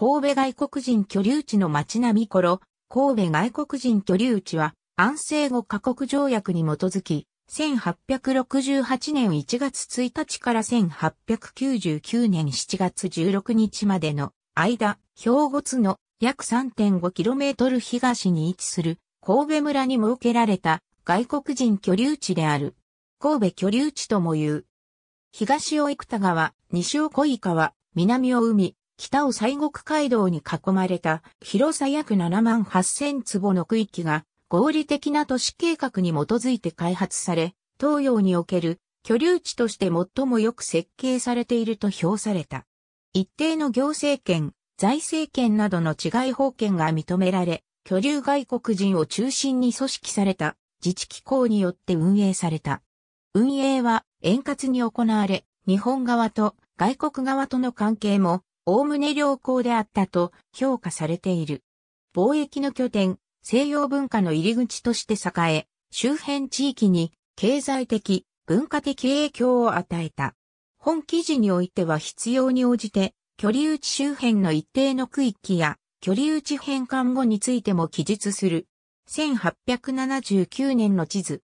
神戸外国人居留地の町並み頃、神戸外国人居留地は、安政5カ国条約に基づき、1868年1月1日から1899年7月16日までの間、兵庫津の約 3.5km 東に位置する神戸村に設けられた外国人居留地である。神戸居留地とも言う。東を生田川、西を小井川、南を海、北を西国街道に囲まれた広さ約7万8000坪の区域が合理的な都市計画に基づいて開発され、東洋における居留地として最もよく設計されていると評された。一定の行政権、財政権などの治外法権が認められ、居留外国人を中心に組織された自治機構によって運営された。運営は円滑に行われ、日本側と外国側との関係もおおむね良好であったと評価されている。貿易の拠点、西洋文化の入り口として栄え、周辺地域に経済的、文化的影響を与えた。本記事においては必要に応じて、距離打ち周辺の一定の区域や、距離打ち変換後についても記述する。1879年の地図。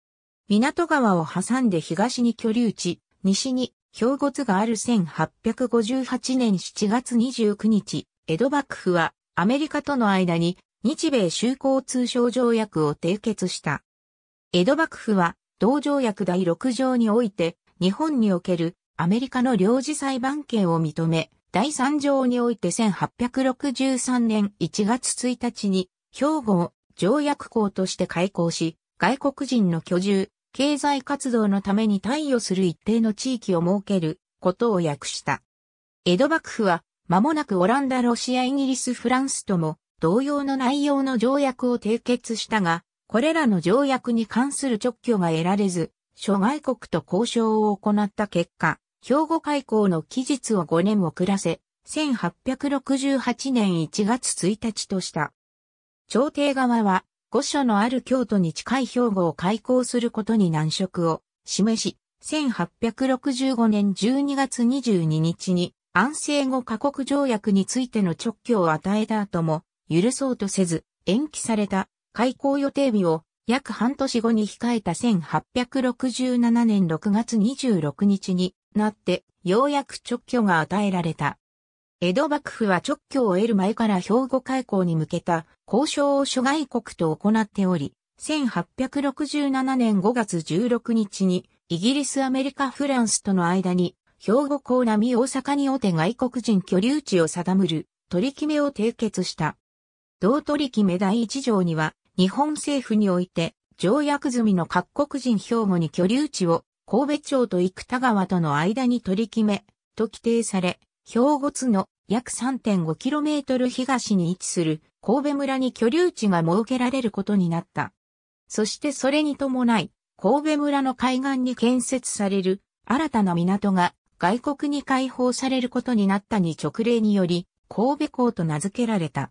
港川を挟んで東に距離打ち、西に兵庫津がある1858年7月29日、江戸幕府はアメリカとの間に日米修好通商条約を締結した。江戸幕府は同条約第6条において日本におけるアメリカの領事裁判権を認め、第3条において1863年1月1日に兵庫を条約校として開校し、外国人の居住、経済活動のために貸与する一定の地域を設けることを訳した。江戸幕府は、間もなくオランダ、ロシア、イギリス、フランスとも同様の内容の条約を締結したが、これらの条約に関する直挙が得られず、諸外国と交渉を行った結果、兵庫開港の期日を5年遅らせ、1868年1月1日とした。朝廷側は、御所のある京都に近い兵庫を開港することに難色を示し、1865年12月22日に安政後過国条約についての直挙を与えた後も許そうとせず延期された開港予定日を約半年後に控えた1867年6月26日になってようやく直挙が与えられた。江戸幕府は直教を得る前から兵庫開港に向けた交渉を諸外国と行っており、1867年5月16日にイギリス、アメリカ、フランスとの間に兵庫港並大阪におて外国人居留地を定むる取り決めを締結した。同取り決め第一条には日本政府において条約済みの各国人兵庫に居留地を神戸町と生田川との間に取り決めと規定され、兵庫津の約 3.5km 東に位置する神戸村に居留地が設けられることになった。そしてそれに伴い、神戸村の海岸に建設される新たな港が外国に開放されることになったに直令により、神戸港と名付けられた。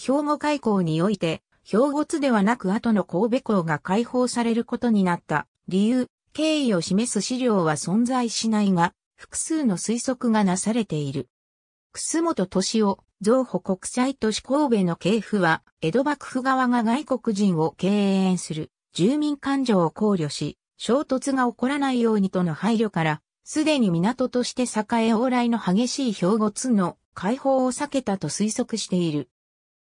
兵庫海港において、兵庫津ではなく後の神戸港が開放されることになった理由、経緯を示す資料は存在しないが、複数の推測がなされている。楠本敏夫、増補国際都市神戸の系譜は、江戸幕府側が外国人を敬遠する、住民感情を考慮し、衝突が起こらないようにとの配慮から、すでに港として栄え往来の激しい兵庫津の解放を避けたと推測している。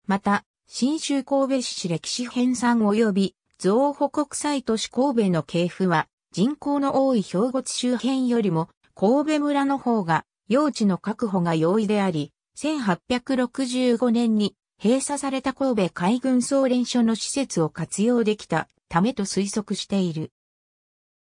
また、新州神戸市歴史編纂及び、増補国際都市神戸の系譜は、人口の多い兵庫津周辺よりも神戸村の方が用地の確保が容易であり、1865年に閉鎖された神戸海軍総連所の施設を活用できたためと推測している。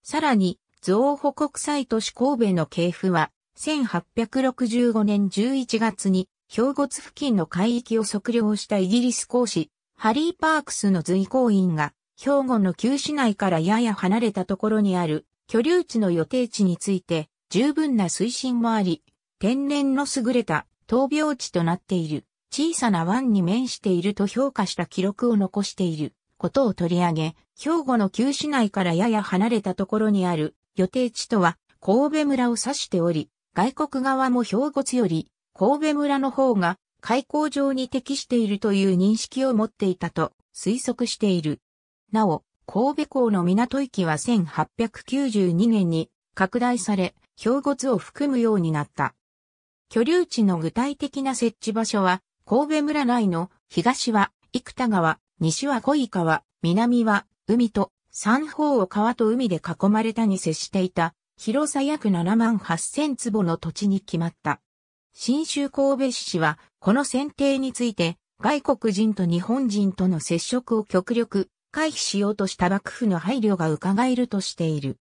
さらに、増補国際都市神戸の系譜は、1865年11月に兵庫付近の海域を測量したイギリス公使、ハリー・パークスの随行員が、兵庫の旧市内からやや離れたところにある居留地の予定地について、十分な水深もあり、天然の優れた闘病地となっている、小さな湾に面していると評価した記録を残していることを取り上げ、兵庫の旧市内からやや離れたところにある予定地とは神戸村を指しており、外国側も兵庫津より神戸村の方が開港上に適しているという認識を持っていたと推測している。なお、神戸港の港域は1892年に拡大され、氷骨を含むようになった。居留地の具体的な設置場所は、神戸村内の東は生田川、西は小井川、南は海と三方を川と海で囲まれたに接していた、広さ約7万8000坪の土地に決まった。新州神戸市は、この選定について、外国人と日本人との接触を極力回避しようとした幕府の配慮が伺えるとしている。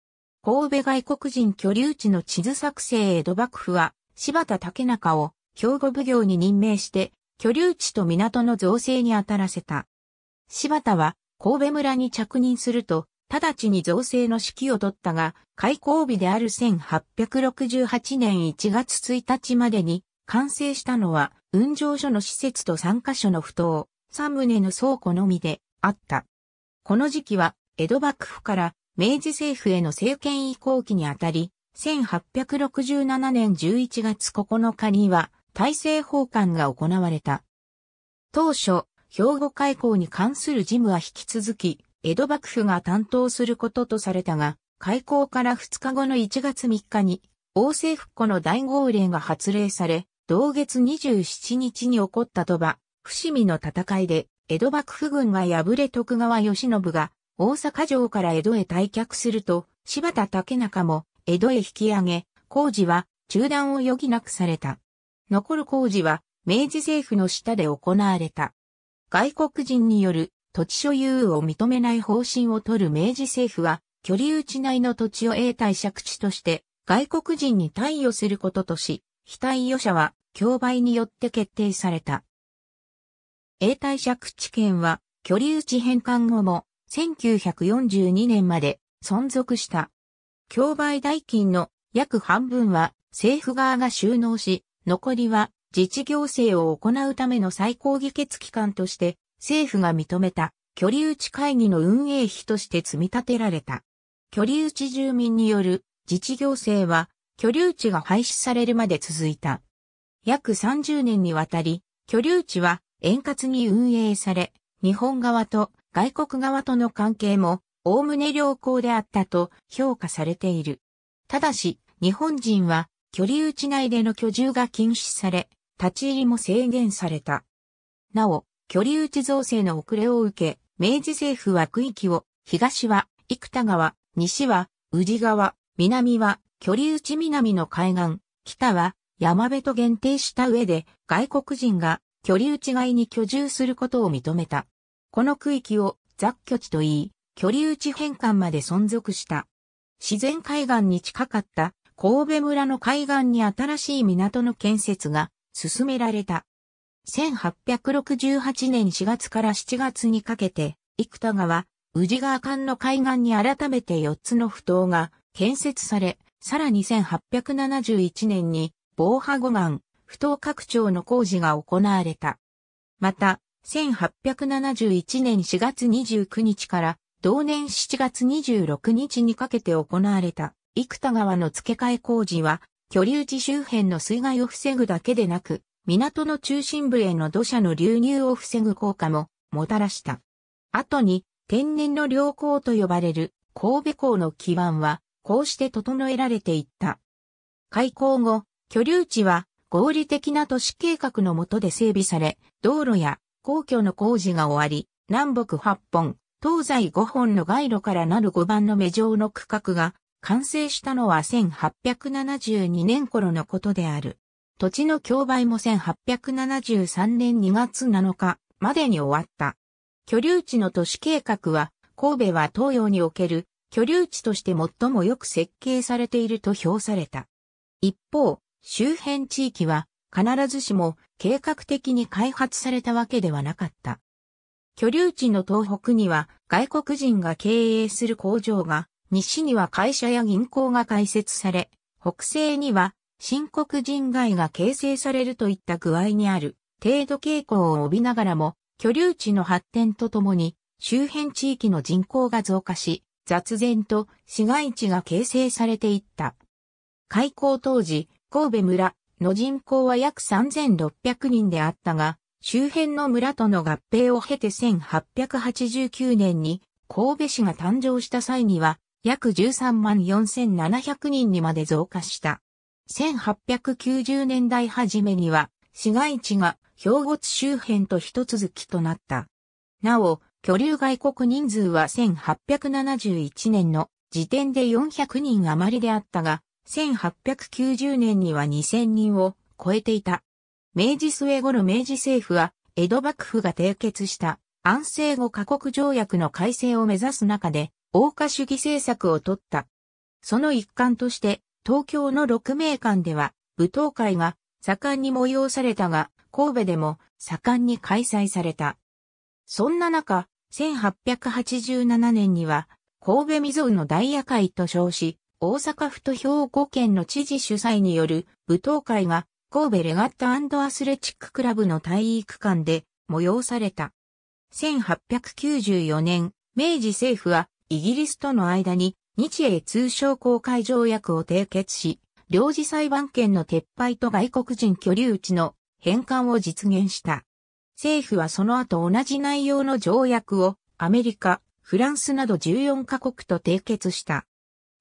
神戸外国人居留地の地図作成江戸幕府は、柴田竹中を兵庫奉行に任命して、居留地と港の造成に当たらせた。柴田は神戸村に着任すると、直ちに造成の指揮を取ったが、開港日である1868年1月1日までに、完成したのは、運上所の施設と3カ所の不当、3棟の倉庫のみであった。この時期は、江戸幕府から明治政府への政権移行期にあたり、1867年11月9日には大政奉還が行われた。当初、兵庫開港に関する事務は引き続き、江戸幕府が担当することとされたが、開港から2日後の1月3日に、王政復古の大号令が発令され、同月27日に起こった鳥羽、伏見の戦いで、江戸幕府軍が敗れ徳川慶喜が大阪城から江戸へ退却すると、柴田竹中も江戸へ引き上げ、工事は中断を余儀なくされた。残る工事は明治政府の下で行われた。外国人による土地所有を認めない方針を取る明治政府は、距離地内の土地を永代借地として外国人に貸与することとし、非貸与者は競売によって決定された。永代借地権は距離内返還後も1942年まで存続した。競売代金の約半分は政府側が収納し、残りは自治行政を行うための最高議決機関として政府が認めた居留地会議の運営費として積み立てられた。居留地住民による自治行政は居留地が廃止されるまで続いた。約30年にわたり居留地は円滑に運営され、日本側と外国側との関係も、おおむね良好であったと評価されている。ただし、日本人は、居留地内での居住が禁止され、立ち入りも制限された。なお、居留地造成の遅れを受け、明治政府は区域を、東は生田川、西は宇治川、南は居留地南の海岸、北は山辺と限定した上で外国人が居留地外に居住することを認めた。この区域を雑居地といい、居留地返還まで存続した。自然海岸に近かった神戸村の海岸に新しい港の建設が進められた。1868年4月から7月にかけて、幾田川、宇治川間の海岸に改めて4つの埠頭が建設され、さらに1871年に防波護岸、埠頭拡張の工事が行われた。また、1871年4月29日から同年7月26日にかけて行われた幾田川の付け替え工事は、居留地周辺の水害を防ぐだけでなく、港の中心部への土砂の流入を防ぐ効果ももたらした。後に天然の良港と呼ばれる神戸港の基盤は、こうして整えられていった。開港後、居留地は合理的な都市計画の下で整備され、道路や皇居の工事が終わり、南北8本、東西5本の街路からなる5番の目状の区画が完成したのは1872年頃のことである。土地の競売も1873年2月7日までに終わった。居留地の都市計画は、神戸は東洋における居留地として最もよく設計されていると評された。一方、周辺地域は必ずしも計画的に開発されたわけではなかった。居留地の東北には外国人が経営する工場が、西には会社や銀行が開設され、北西には新国人街が形成されるといった具合にある程度傾向を帯びながらも、居留地の発展とともに周辺地域の人口が増加し、雑然と市街地が形成されていった。開港当時、神戸村の人口は約3600人であったが、周辺の村との合併を経て1889年に神戸市が誕生した際には約13万4700人にまで増加した。1890年代初めには市街地が兵庫津周辺と一続きとなった。なお、居留外国人数は1871年の時点で400人余りであったが、1890年には2000人を超えていた。明治末頃明治政府は、江戸幕府が締結した安政後過国条約の改正を目指す中で、王家主義政策を取った。その一環として、東京の六名館では、舞踏会が盛んに催されたが、神戸でも盛んに開催された。そんな中、1887年には、神戸未曾有の大夜会と称し、大阪府と兵庫県の知事主催による舞踏会が神戸レガッタアスレチッククラブの体育館で催された。1894年、明治政府はイギリスとの間に日英通商公開条約を締結し、領事裁判権の撤廃と外国人居留地の返還を実現した。政府はその後同じ内容の条約をアメリカ、フランスなど14カ国と締結した。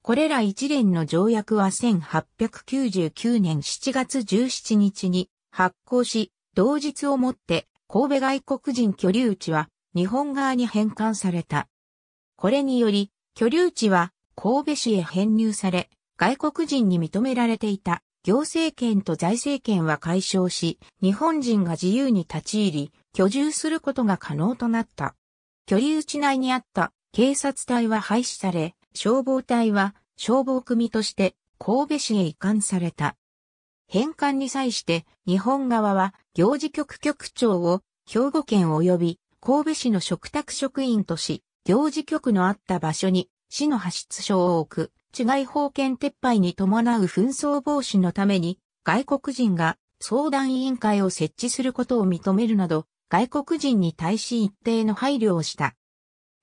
これら一連の条約は1899年7月17日に発行し、同日をもって神戸外国人居留地は日本側に返還された。これにより、居留地は神戸市へ編入され、外国人に認められていた行政権と財政権は解消し、日本人が自由に立ち入り、居住することが可能となった。居留地内にあった警察隊は廃止され、消防隊は消防組として神戸市へ移管された。返還に際して日本側は行事局局長を兵庫県及び神戸市の食卓職員とし、行事局のあった場所に市の派出所を置く、治外法権撤廃に伴う紛争防止のために外国人が相談委員会を設置することを認めるなど、外国人に対し一定の配慮をした。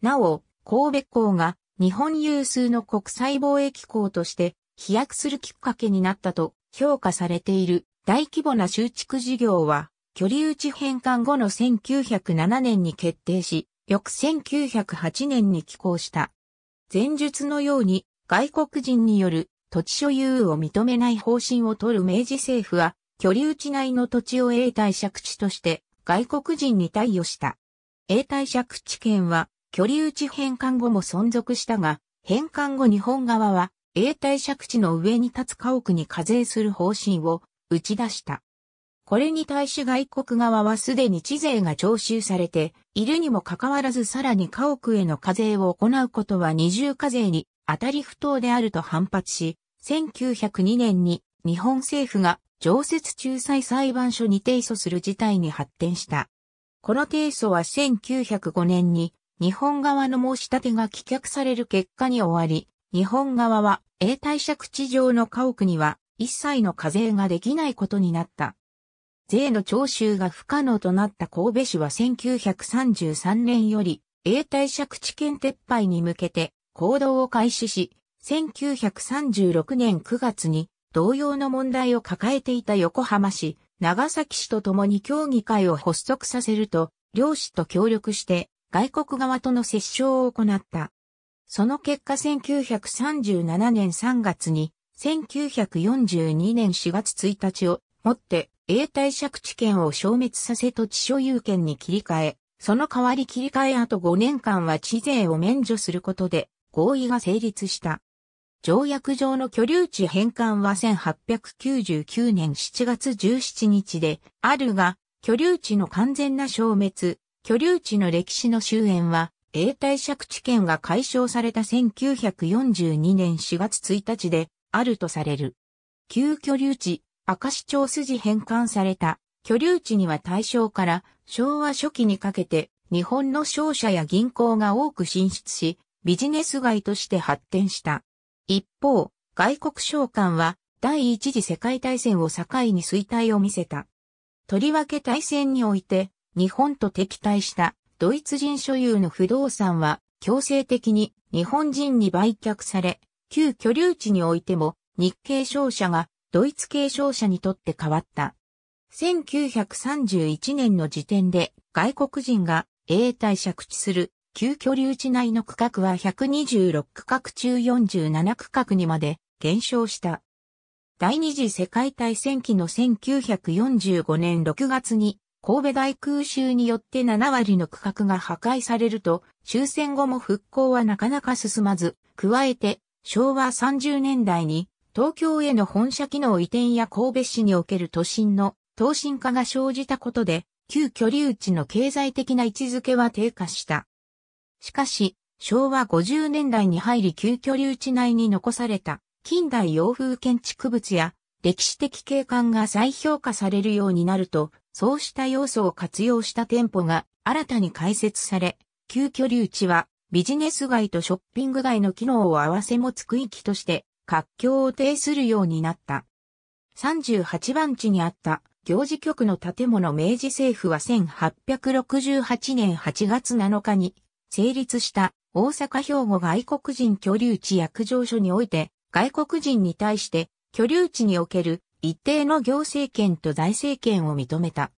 なお、神戸港が日本有数の国際貿易港として飛躍するきっかけになったと評価されている大規模な修築事業は、居留地返還後の1907年に決定し、翌1908年に寄港した。前述のように外国人による土地所有を認めない方針を取る明治政府は、居留地内の土地を永代借地として外国人に貸与した。永代借地権は距離打ち返還後も存続したが、返還後日本側は永代借地の上に立つ家屋に課税する方針を打ち出した。これに対し外国側はすでに地税が徴収されているにもかかわらずさらに家屋への課税を行うことは二重課税に当たり不当であると反発し、1902年に日本政府が常設仲裁裁判所に提訴する事態に発展した。この提訴は1905年に日本側の申し立てが棄却される結果に終わり、日本側は永代借地上の家屋には一切の課税ができないことになった。税の徴収が不可能となった神戸市は1933年より永代借地権撤廃に向けて行動を開始し、1936年9月に同様の問題を抱えていた横浜市、長崎市と共に協議会を発足させると、両市と協力して外国側との折衝を行った。その結果1937年3月に1942年4月1日をもって永代借地権を消滅させ土地所有権に切り替え、その代わり切り替えあと5年間は地税を免除することで合意が成立した。条約上の居留地返還は1899年7月17日であるが、居留地の完全な消滅、居留地の歴史の終焉は、永代借地権が解消された1942年4月1日であるとされる。旧居留地、赤市町筋返還された居留地には大正から昭和初期にかけて日本の商社や銀行が多く進出し、ビジネス街として発展した。一方、外国商館は第一次世界大戦を境に衰退を見せた。とりわけ大戦において日本と敵対したドイツ人所有の不動産は強制的に日本人に売却され、旧居留地においても日系商社がドイツ系商社にとって変わった。1931年の時点で外国人が永代借地する旧居留地内の区画は126区画中47区画にまで減少した。第二次世界大戦期の1945年6月に神戸大空襲によって7割の区画が破壊されると、終戦後も復興はなかなか進まず、加えて、昭和30年代に、東京への本社機能移転や神戸市における都心の投身化が生じたことで、旧居留地の経済的な位置づけは低下した。しかし、昭和50年代に入り旧居留地内に残された近代洋風建築物や歴史的景観が再評価されるようになると、そうした要素を活用した店舗が新たに開設され、旧居留地はビジネス街とショッピング街の機能を併せ持つ区域として活況を呈するようになった。38番地にあった行事局の建物明治政府は1868年8月7日に成立した大阪兵庫外国人居留地約定所において外国人に対して居留地における一定の行政権と財政権を認めた。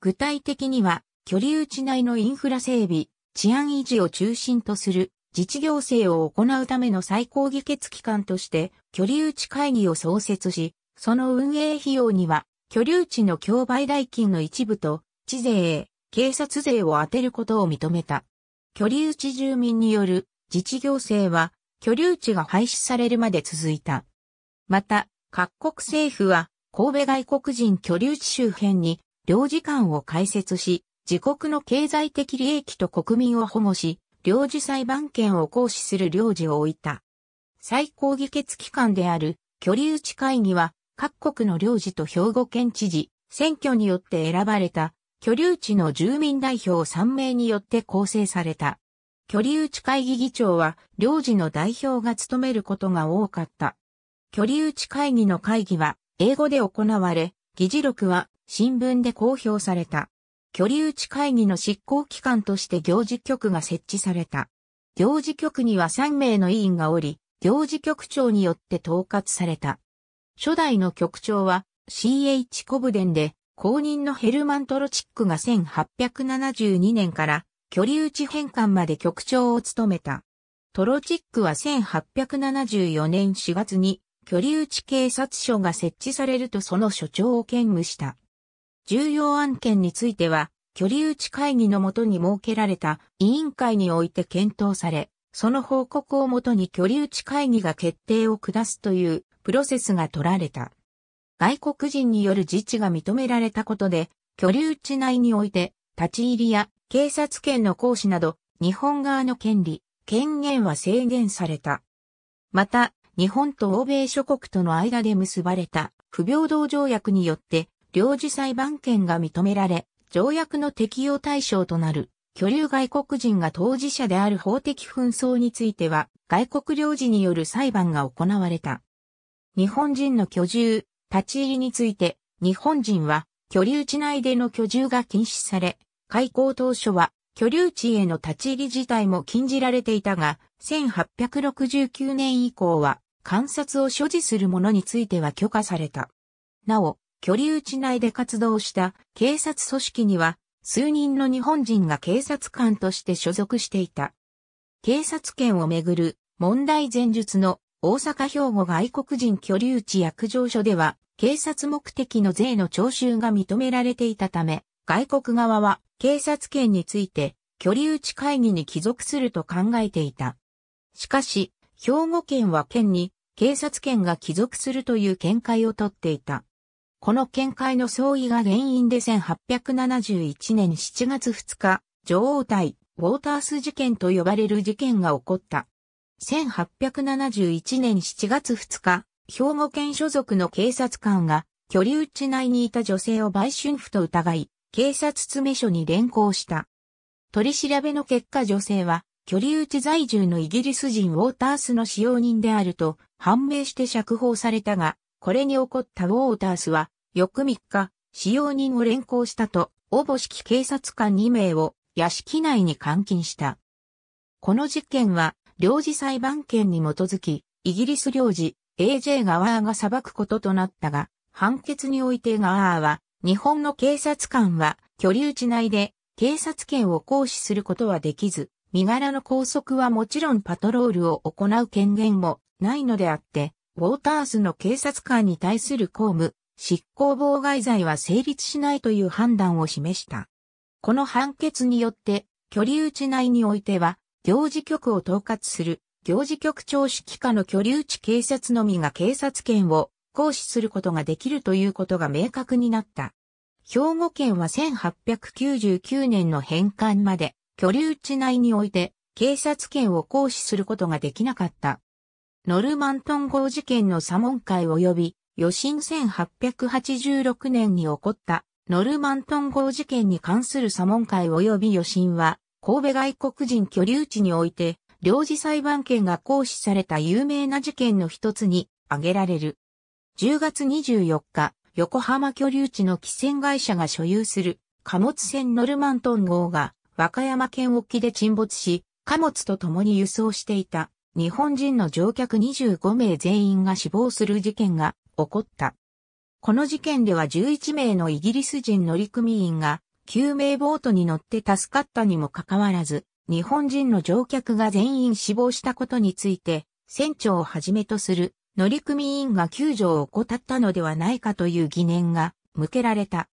具体的には、居留地内のインフラ整備、治安維持を中心とする自治行政を行うための最高議決機関として、離留ち会議を創設し、その運営費用には、居留地の競売代金の一部と、地税、へ、警察税を充てることを認めた。居留地住民による自治行政は、居留地が廃止されるまで続いた。また、各国政府は神戸外国人居留地周辺に領事館を開設し、自国の経済的利益と国民を保護し、領事裁判権を行使する領事を置いた。最高議決機関である居留地会議は各国の領事と兵庫県知事、選挙によって選ばれた居留地の住民代表3名によって構成された。居留地会議議長は領事の代表が務めることが多かった。距離打ち会議の会議は英語で行われ、議事録は新聞で公表された。距離打ち会議の執行機関として行事局が設置された。行事局には3名の委員がおり、行事局長によって統括された。初代の局長は CH コブデンで、後任のヘルマントロチックが1872年から距離打ち返還まで局長を務めた。トロチックは1874年4月に居留地警察署が設置されるとその所長を兼務した。重要案件については、居留地会議のもとに設けられた委員会において検討され、その報告をもとに居留地会議が決定を下すというプロセスが取られた。外国人による自治が認められたことで、居留地内において、立ち入りや警察権の行使など、日本側の権利、権限は制限された。また、日本と欧米諸国との間で結ばれた不平等条約によって領事裁判権が認められ、条約の適用対象となる居留外国人が当事者である法的紛争については外国領事による裁判が行われた。日本人の居住、立ち入りについて日本人は居留地内での居住が禁止され、開港当初は居留地への立ち入り自体も禁じられていたが、1869年以降は観察を所持する者については許可された。なお、居留地内で活動した警察組織には、数人の日本人が警察官として所属していた。警察権をめぐる問題前述の大阪兵庫外国人居留地約定書では、警察目的の税の徴収が認められていたため、外国側は警察権について居留地会議に帰属すると考えていた。しかし、兵庫県は県に警察権が帰属するという見解をとっていた。この見解の相違が原因で1871年7月2日、女王対ウォータース事件と呼ばれる事件が起こった。1871年7月2日、兵庫県所属の警察官が、居留地内にいた女性を売春婦と疑い、警察詰め所に連行した。取り調べの結果女性は、居留地在住のイギリス人ウォータースの使用人であると判明して釈放されたが、これに起こったウォータースは、翌3日、使用人を連行したと、応募式警察官2名を屋敷内に監禁した。この事件は、領事裁判権に基づき、イギリス領事 AJ 側が裁くこととなったが、判決において側は、日本の警察官は居留地内で警察権を行使することはできず、身柄の拘束はもちろんパトロールを行う権限もないのであって、ウォータースの警察官に対する公務、執行妨害罪は成立しないという判断を示した。この判決によって、離打ち内においては、行事局を統括する、行事局長指揮下の離打ち警察のみが警察権を行使することができるということが明確になった。兵庫県は1899年の返還まで、居留地内において警察権を行使することができなかった。ノルマントン号事件のモン会及び余震1886年に起こったノルマントン号事件に関するモン会及び余震は神戸外国人居留地において領事裁判権が行使された有名な事件の一つに挙げられる。10月24日、横浜居留地の汽船会社が所有する貨物船ノルマントン号が和歌山県沖で沈没し、貨物と共に輸送していた日本人の乗客25名全員が死亡する事件が起こった。この事件では11名のイギリス人乗組員が救命ボートに乗って助かったにもかかわらず、日本人の乗客が全員死亡したことについて、船長をはじめとする乗組員が救助を怠ったのではないかという疑念が向けられた。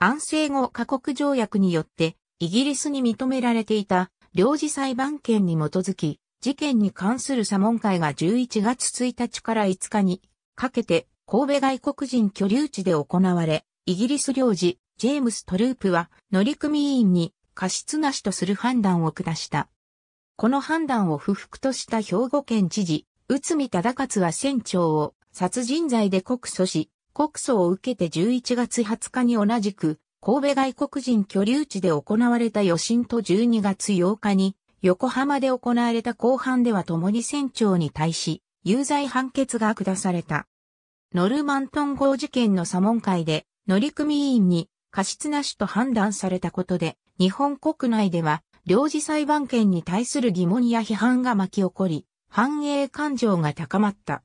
安政後過国条約によってイギリスに認められていた領事裁判権に基づき、事件に関する査問会が11月1日から5日にかけて神戸外国人居留地で行われ、イギリス領事、ジェームス・トループは乗組員に過失なしとする判断を下した。この判断を不服とした兵庫県知事、内海忠勝は船長を殺人罪で告訴し、告訴を受けて11月20日に同じく神戸外国人居留地で行われた余震と12月8日に、横浜で行われた後半では共に船長に対し、有罪判決が下された。ノルマントン号事件の査問会で、乗組員に過失なしと判断されたことで、日本国内では、領事裁判権に対する疑問や批判が巻き起こり、繁栄感情が高まった。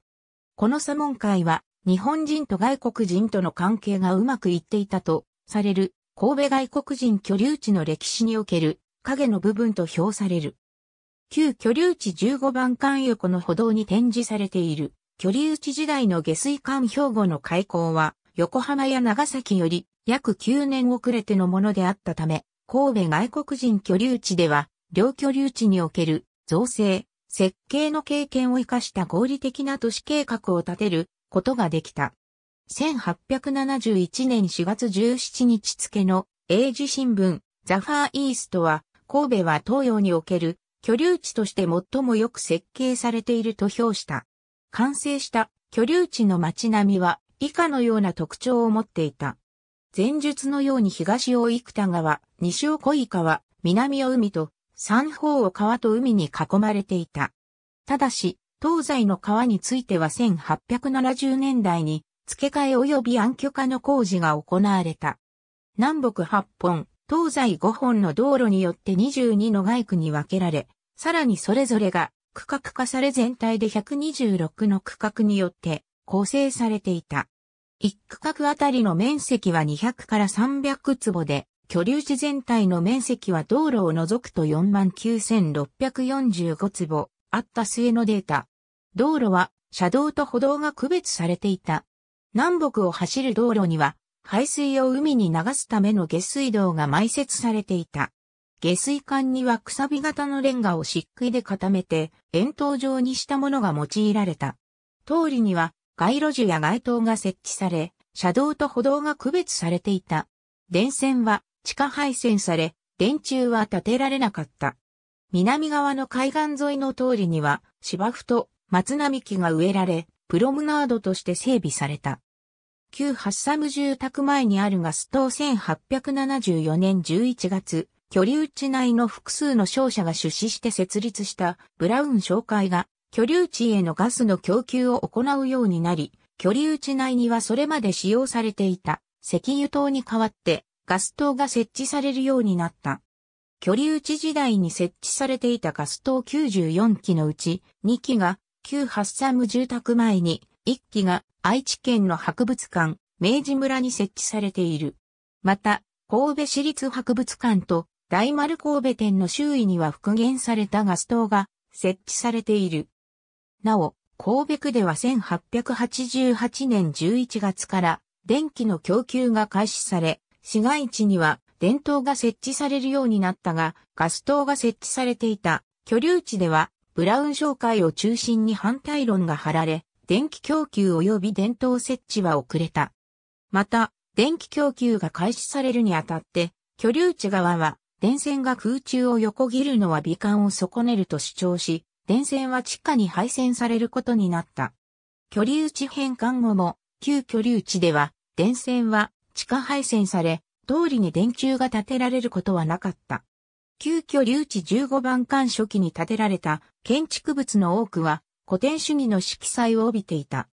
この査問会は、日本人と外国人との関係がうまくいっていたと、される神戸外国人居留地の歴史における影の部分と評される。旧居留地15番間横の歩道に展示されている居留地時代の下水管兵庫の開港は横浜や長崎より約9年遅れてのものであったため、神戸外国人居留地では、両居留地における造成、設計の経験を生かした合理的な都市計画を立てることができた。1871年4月17日付の英字新聞、ザファーイーストは、神戸は東洋における居留地として最もよく設計されていると評した。完成した居留地の街並みは以下のような特徴を持っていた。前述のように東を幾田川、西を小井川、南を海と、三方を川と海に囲まれていた。ただし、東西の川については1870年代に付け替え及び暗渠化の工事が行われた。南北8本、東西5本の道路によって22の外区に分けられ、さらにそれぞれが区画化され全体で126の区画によって構成されていた。1区画あたりの面積は200から300坪で、居留地全体の面積は道路を除くと49,645坪あった末のデータ。道路は車道と歩道が区別されていた。南北を走る道路には、排水を海に流すための下水道が埋設されていた。下水管にはくさび型のレンガを漆喰で固めて、円筒状にしたものが用いられた。通りには、街路樹や街灯が設置され、車道と歩道が区別されていた。電線は地下配線され、電柱は建てられなかった。南側の海岸沿いの通りには芝生と松並木が植えられ、プロムナードとして整備された。旧ハッサム住宅前にあるガス島1874年11月、居留地内の複数の商社が出資して設立したブラウン商会が居留地へのガスの供給を行うようになり、居留地内にはそれまで使用されていた石油灯に代わってガス灯が設置されるようになった。居留地時代に設置されていたガス灯94基のうち2基が旧ハッサム住宅前に、一基が愛知県の博物館、明治村に設置されている。また、神戸市立博物館と大丸神戸店の周囲には復元されたガス灯が設置されている。なお、神戸区では1888年11月から電気の供給が開始され、市街地には電灯が設置されるようになったが、ガス灯が設置されていた居留地ではブラウン商会を中心に反対論が張られ、電気供給及び電灯設置は遅れた。また、電気供給が開始されるにあたって、居留地側は、電線が空中を横切るのは美観を損ねると主張し、電線は地下に配線されることになった。居留地返還後も、旧居留地では、電線は地下配線され、通りに電柱が建てられることはなかった。急遽留置15番館初期に建てられた建築物の多くは古典主義の色彩を帯びていた。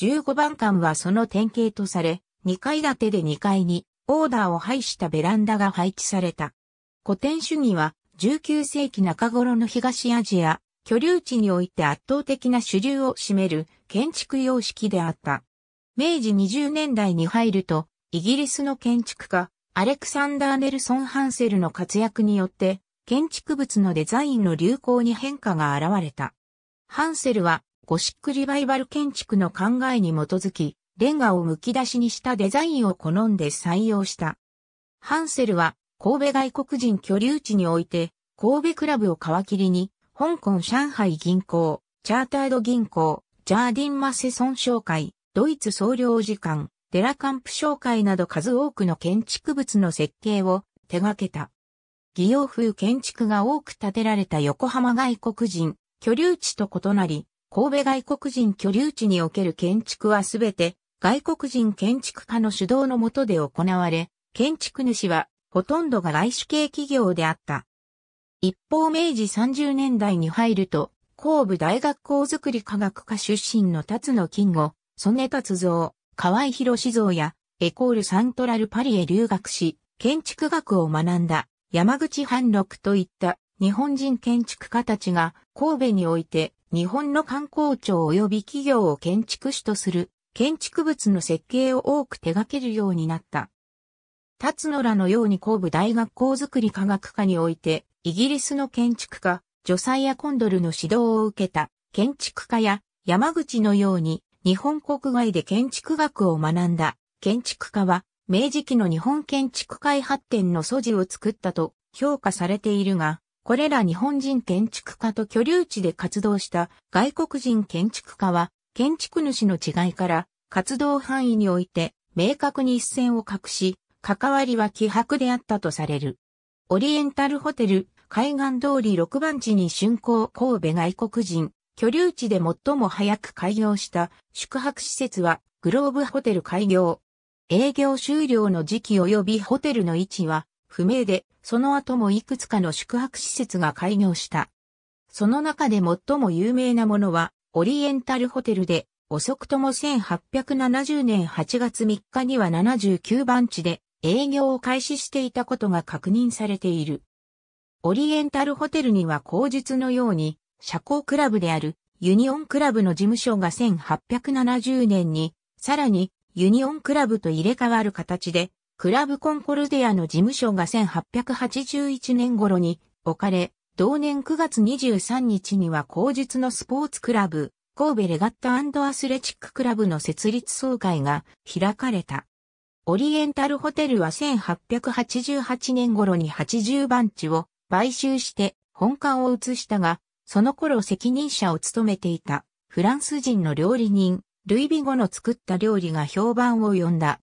15番館はその典型とされ、2階建てで2階にオーダーを配したベランダが配置された。古典主義は19世紀中頃の東アジア、居留地において圧倒的な主流を占める建築様式であった。明治20年代に入ると、イギリスの建築家、アレクサンダー・ネルソン・ハンセルの活躍によって、建築物のデザインの流行に変化が現れた。ハンセルは、ゴシックリバイバル建築の考えに基づき、レンガを剥き出しにしたデザインを好んで採用した。ハンセルは、神戸外国人居留地において、神戸クラブを皮切りに、香港上海銀行、チャータード銀行、ジャーディンマセソン商会、ドイツ総領事館、デラカンプ商会など数多くの建築物の設計を手掛けた。偽用風建築が多く建てられた横浜外国人居留地と異なり、神戸外国人居留地における建築はすべて外国人建築家の主導のもとで行われ、建築主はほとんどが外資系企業であった。一方明治30年代に入ると、神戸大学校づくり科学科出身の辰野金吾、曽根達蔵、河合博志像や、エコールサントラルパリへ留学し、建築学を学んだ山口半六といった日本人建築家たちが神戸において日本の観光庁及び企業を建築士とする建築物の設計を多く手掛けるようになった。辰野らのように神戸大学校づくり科学科においてイギリスの建築家、ジョサイア・コンドルの指導を受けた建築家や山口のように日本国外で建築学を学んだ建築家は、明治期の日本建築界発展の素地を作ったと評価されているが、これら日本人建築家と居留地で活動した外国人建築家は、建築主の違いから活動範囲において明確に一線を画し、関わりは希薄であったとされる。オリエンタルホテル、海岸通り6番地に竣工神戸外国人居留地で最も早く開業した宿泊施設はグローブホテル開業。営業終了の時期及びホテルの位置は不明で、その後もいくつかの宿泊施設が開業した。その中で最も有名なものは、オリエンタルホテルで、遅くとも1870年8月3日には79番地で営業を開始していたことが確認されている。オリエンタルホテルには口述のように社交クラブであるユニオンクラブの事務所が1870年に、さらにユニオンクラブと入れ替わる形で、クラブコンコルディアの事務所が1881年頃に置かれ、同年9月23日には後日のスポーツクラブ、神戸レガッタアスレチッククラブの設立総会が開かれた。オリエンタルホテルは1888年頃に80番地を買収して本館を移したが、その頃責任者を務めていたフランス人の料理人、ルイ・ビゴの作った料理が評判を呼んだ。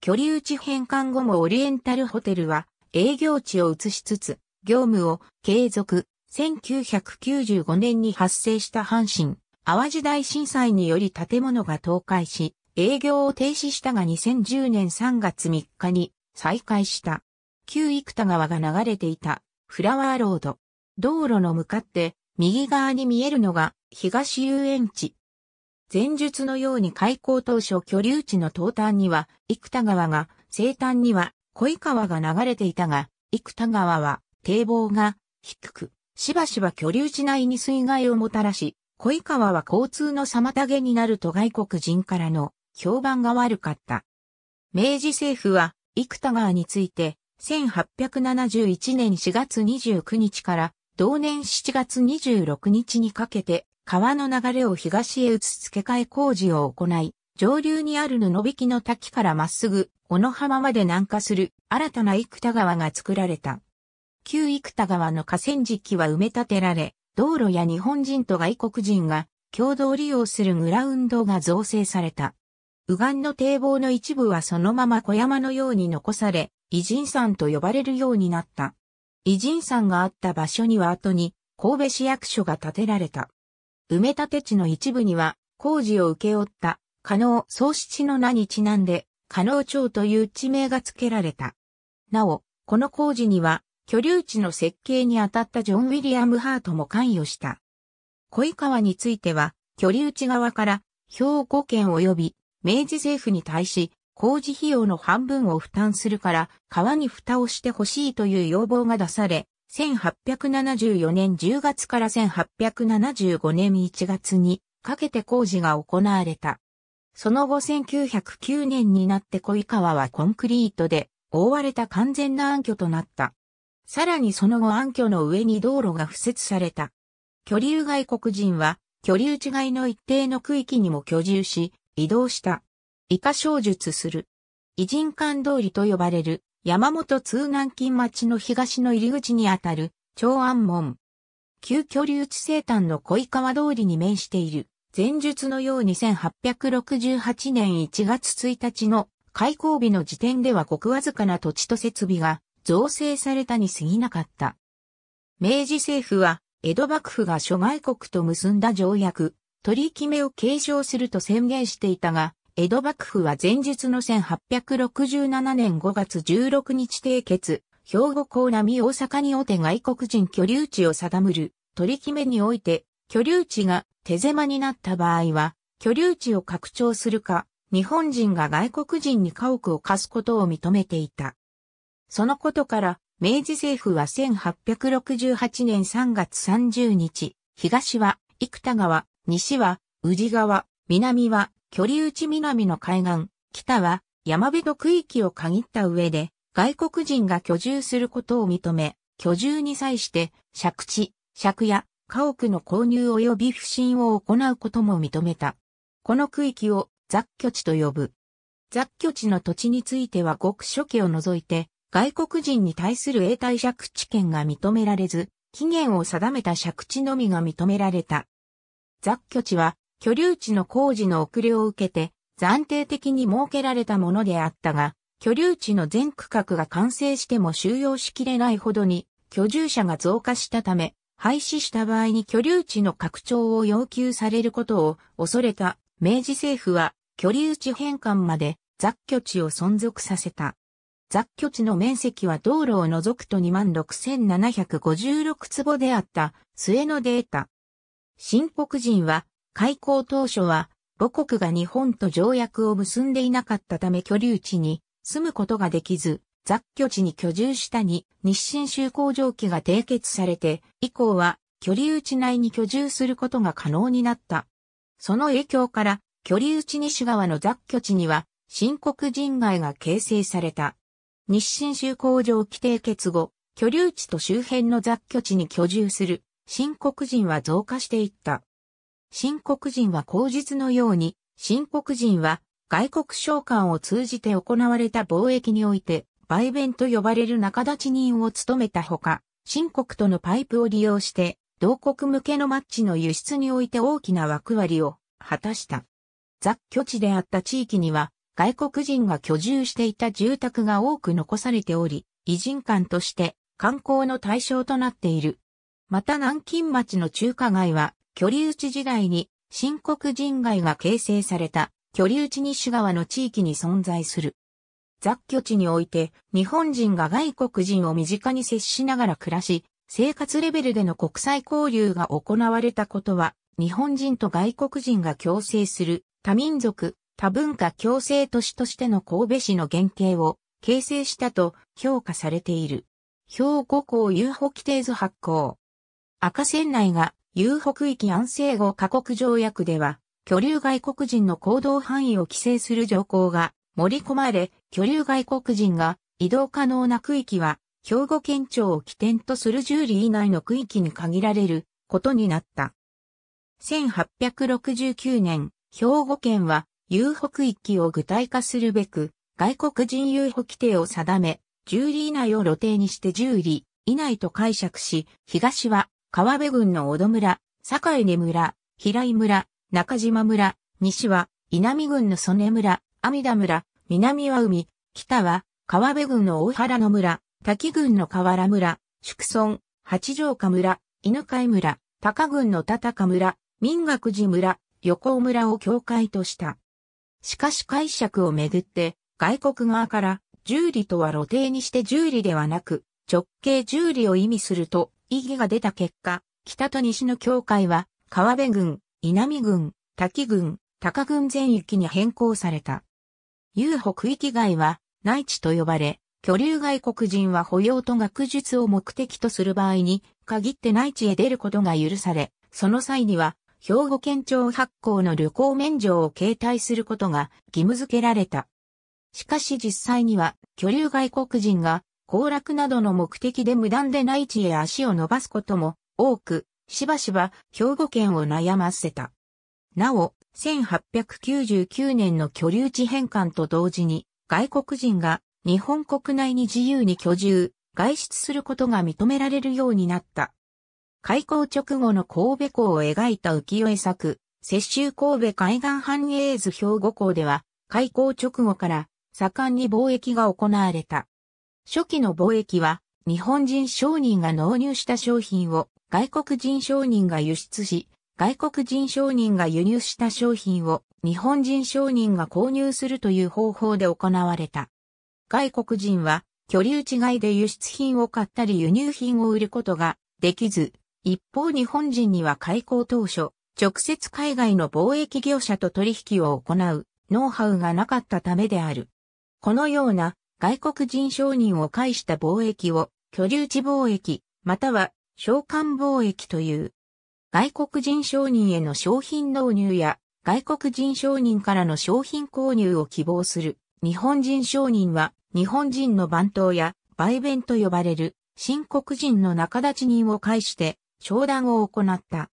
距離打ち返還後もオリエンタルホテルは営業地を移しつつ、業務を継続。1995年に発生した阪神、淡路大震災により建物が倒壊し、営業を停止したが2010年3月3日に再開した。旧生田川が流れていたフラワーロード。道路の向かって右側に見えるのが東遊園地。前述のように開港当初居留地の東端には幾田川が、西端には小井川が流れていたが、幾田川は堤防が低く、しばしば居留地内に水害をもたらし、小井川は交通の妨げになると外国人からの評判が悪かった。明治政府は幾田川について1871年4月29日から同年7月26日にかけて、川の流れを東へ移す付け替え工事を行い、上流にある布引の滝からまっすぐ、小野浜まで南下する新たな幾田川が作られた。旧幾田川の河川敷は埋め立てられ、道路や日本人と外国人が共同利用するグラウンドが造成された。右岸の堤防の一部はそのまま小山のように残され、偉人山と呼ばれるようになった。偉人山があった場所には後に神戸市役所が建てられた。埋め立て地の一部には工事を請け負った加納総七の名にちなんで加納町という地名が付けられた。なお、この工事には居留地の設計にあたったジョン・ウィリアム・ハートも関与した。小井川については居留地側から兵庫県及び明治政府に対し工事費用の半分を負担するから、川に蓋をしてほしいという要望が出され、1874年10月から1875年1月にかけて工事が行われた。その後1909年になって小井川はコンクリートで覆われた完全な暗渠となった。さらにその後暗渠の上に道路が付設された。居留外国人は居留地外の一定の区域にも居住し、移動した。以下小述する。偉人館通りと呼ばれる山本通南近町の東の入り口にあたる長安門。旧居留地生誕の小井川通りに面している前述のように1868年1月1日の開港日の時点ではごくわずかな土地と設備が造成されたに過ぎなかった。明治政府は江戸幕府が諸外国と結んだ条約、取り決めを継承すると宣言していたが、江戸幕府は前日の1867年5月16日締結、兵庫港並大阪におて外国人居留地を定むる、取り決めにおいて、居留地が手狭になった場合は、居留地を拡張するか、日本人が外国人に家屋を貸すことを認めていた。そのことから、明治政府は1868年3月30日、東は生田川、西は宇治川、南は距離内南の海岸、北は山辺の区域を限った上で、外国人が居住することを認め、居住に際して、借地、借家、家屋の購入及び不審を行うことも認めた。この区域を雑居地と呼ぶ。雑居地の土地についてはごく初期を除いて、外国人に対する永代借地権が認められず、期限を定めた借地のみが認められた。雑居地は居留地の工事の遅れを受けて、暫定的に設けられたものであったが、居留地の全区画が完成しても収容しきれないほどに居住者が増加したため、廃止した場合に居留地の拡張を要求されることを恐れた明治政府は居留地返還まで雑居地を存続させた。雑居地の面積は道路を除くと26,756坪であった末のデータ。新国人は開港当初は、母国が日本と条約を結んでいなかったため居留地に住むことができず、雑居地に居住したに日清修行条記が締結されて、以降は居留地内に居住することが可能になった。その影響から、居留地西側の雑居地には、新国人街が形成された。日清修行場規締結後、居留地と周辺の雑居地に居住する新国人は増加していった。新国人は口実のように、新国人は外国商館を通じて行われた貿易において、売弁と呼ばれる仲立ち人を務めたほか、新国とのパイプを利用して、同国向けのマッチの輸出において大きな枠割を果たした。雑居地であった地域には、外国人が居住していた住宅が多く残されており、異人館として観光の対象となっている。また南京町の中華街は居留地時代に新国人街が形成された居留地西側の地域に存在する。雑居地において日本人が外国人を身近に接しながら暮らし、生活レベルでの国際交流が行われたことは、日本人と外国人が共生する多民族、多文化共生都市としての神戸市の原型を形成したと評価されている。兵庫校遊歩規定図発行。赤線内が遊北域安政後過国条約では、居留外国人の行動範囲を規制する条項が盛り込まれ、居留外国人が移動可能な区域は、兵庫県庁を起点とする10里以内の区域に限られることになった。1869年、兵庫県は遊北域を具体化するべく、外国人遊歩規定を定め、10里以内を露呈にして10里以内と解釈し、東は川辺郡の小戸村、境根村、平井村、中島村、西は稲見郡の曽根村、阿弥陀村、南は海、北は川辺郡の大原の村、滝郡の河原村、宿村、八条河村、犬飼村、高郡の田高村、民学寺村、横尾村を境界とした。しかし解釈をめぐって、外国側から、十里とは露呈にして十里ではなく、直径十里を意味すると、異議が出た結果、北と西の境界は、川辺郡、稲見郡、滝郡、高郡全域に変更された。遊北域外は、内地と呼ばれ、居留外国人は保養と学術を目的とする場合に、限って内地へ出ることが許され、その際には、兵庫県庁発行の旅行免除を携帯することが義務付けられた。しかし実際には、居留外国人が行楽などの目的で無断で内地へ足を伸ばすことも多く、しばしば兵庫県を悩ませた。なお、1899年の居留地返還と同時に、外国人が日本国内に自由に居住、外出することが認められるようになった。開港直後の神戸港を描いた浮世絵作、摂州神戸海岸繁栄図兵庫港では、開港直後から盛んに貿易が行われた。初期の貿易は、日本人商人が納入した商品を外国人商人が輸出し、外国人商人が輸入した商品を日本人商人が購入するという方法で行われた。外国人は居留地外で輸出品を買ったり輸入品を売ることができず、一方日本人には開港当初、直接海外の貿易業者と取引を行うノウハウがなかったためである。このような外国人商人を介した貿易を居留地貿易、または商館貿易という。外国人商人への商品納入や外国人商人からの商品購入を希望する日本人商人は日本人の番頭や売弁と呼ばれる新国人の仲立ち人を介して商談を行った。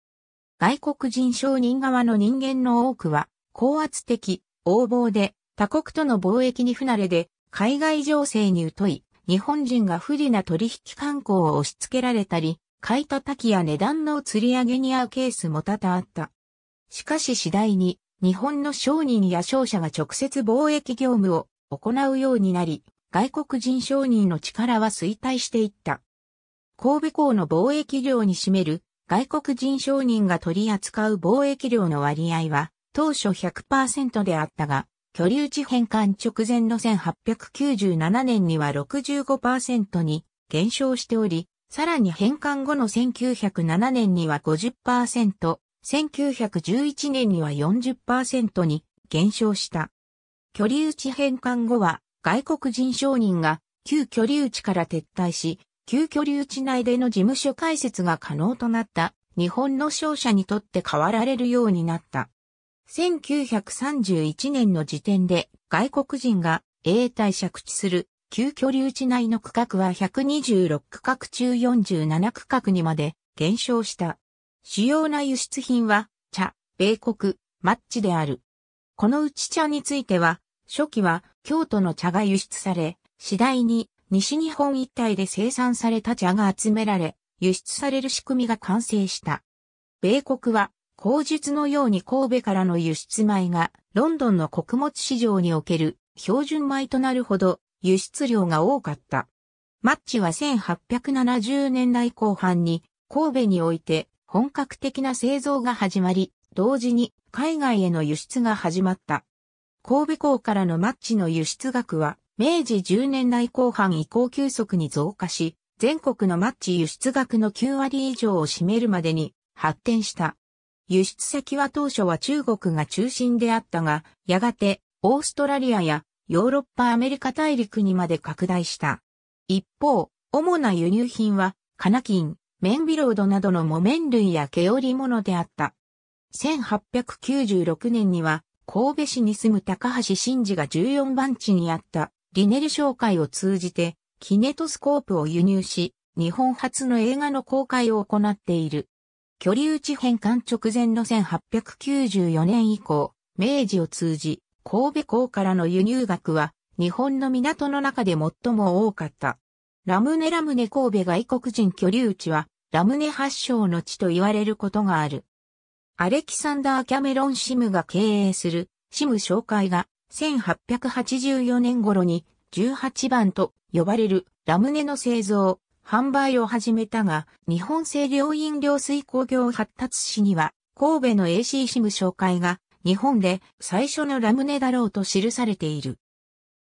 外国人商人側の人間の多くは高圧的、横暴で他国との貿易に不慣れで海外情勢に疎い、日本人が不利な取引慣行を押し付けられたり、買い叩きや値段の釣り上げに合うケースも多々あった。しかし次第に、日本の商人や商社が直接貿易業務を行うようになり、外国人商人の力は衰退していった。神戸港の貿易量に占める外国人商人が取り扱う貿易量の割合は当初100%であったが、居留地返還直前の1897年には65%に減少しており、さらに返還後の1907年には50%、1911年には40%に減少した。居留地返還後は外国人商人が旧居留地から撤退し、旧居留地内での事務所開設が可能となった日本の商社にとって変わられるようになった。1931年の時点で外国人が永代借地する旧居留地内の区画は126区画中47区画にまで減少した。主要な輸出品は茶、米国、マッチである。このうち茶については、初期は京都の茶が輸出され、次第に西日本一帯で生産された茶が集められ、輸出される仕組みが完成した。米国は口述のように神戸からの輸出米がロンドンの穀物市場における標準米となるほど輸出量が多かった。マッチは1870年代後半に神戸において本格的な製造が始まり、同時に海外への輸出が始まった。神戸港からのマッチの輸出額は明治10年代後半以降急速に増加し、全国のマッチ輸出額の9割以上を占めるまでに発展した。輸出先は当初は中国が中心であったが、やがてオーストラリアやヨーロッパアメリカ大陸にまで拡大した。一方、主な輸入品は、金金、綿ビロードなどの木綿類や毛織物であった。1896年には、神戸市に住む高橋真嗣が14番地にあったリネル商会を通じてキネトスコープを輸入し、日本初の映画の公開を行っている。居留地返還直前の1894年以降、明治を通じ、神戸港からの輸入額は、日本の港の中で最も多かった。ラムネラムネ神戸外国人居留地は、ラムネ発祥の地と言われることがある。アレキサンダー・キャメロン・シムが経営する、シム商会が、1884年頃に、18番と呼ばれるラムネの製造、販売を始めたが、日本製量飲料水工業発達市には、神戸の AC シム紹介が、日本で最初のラムネだろうと記されている。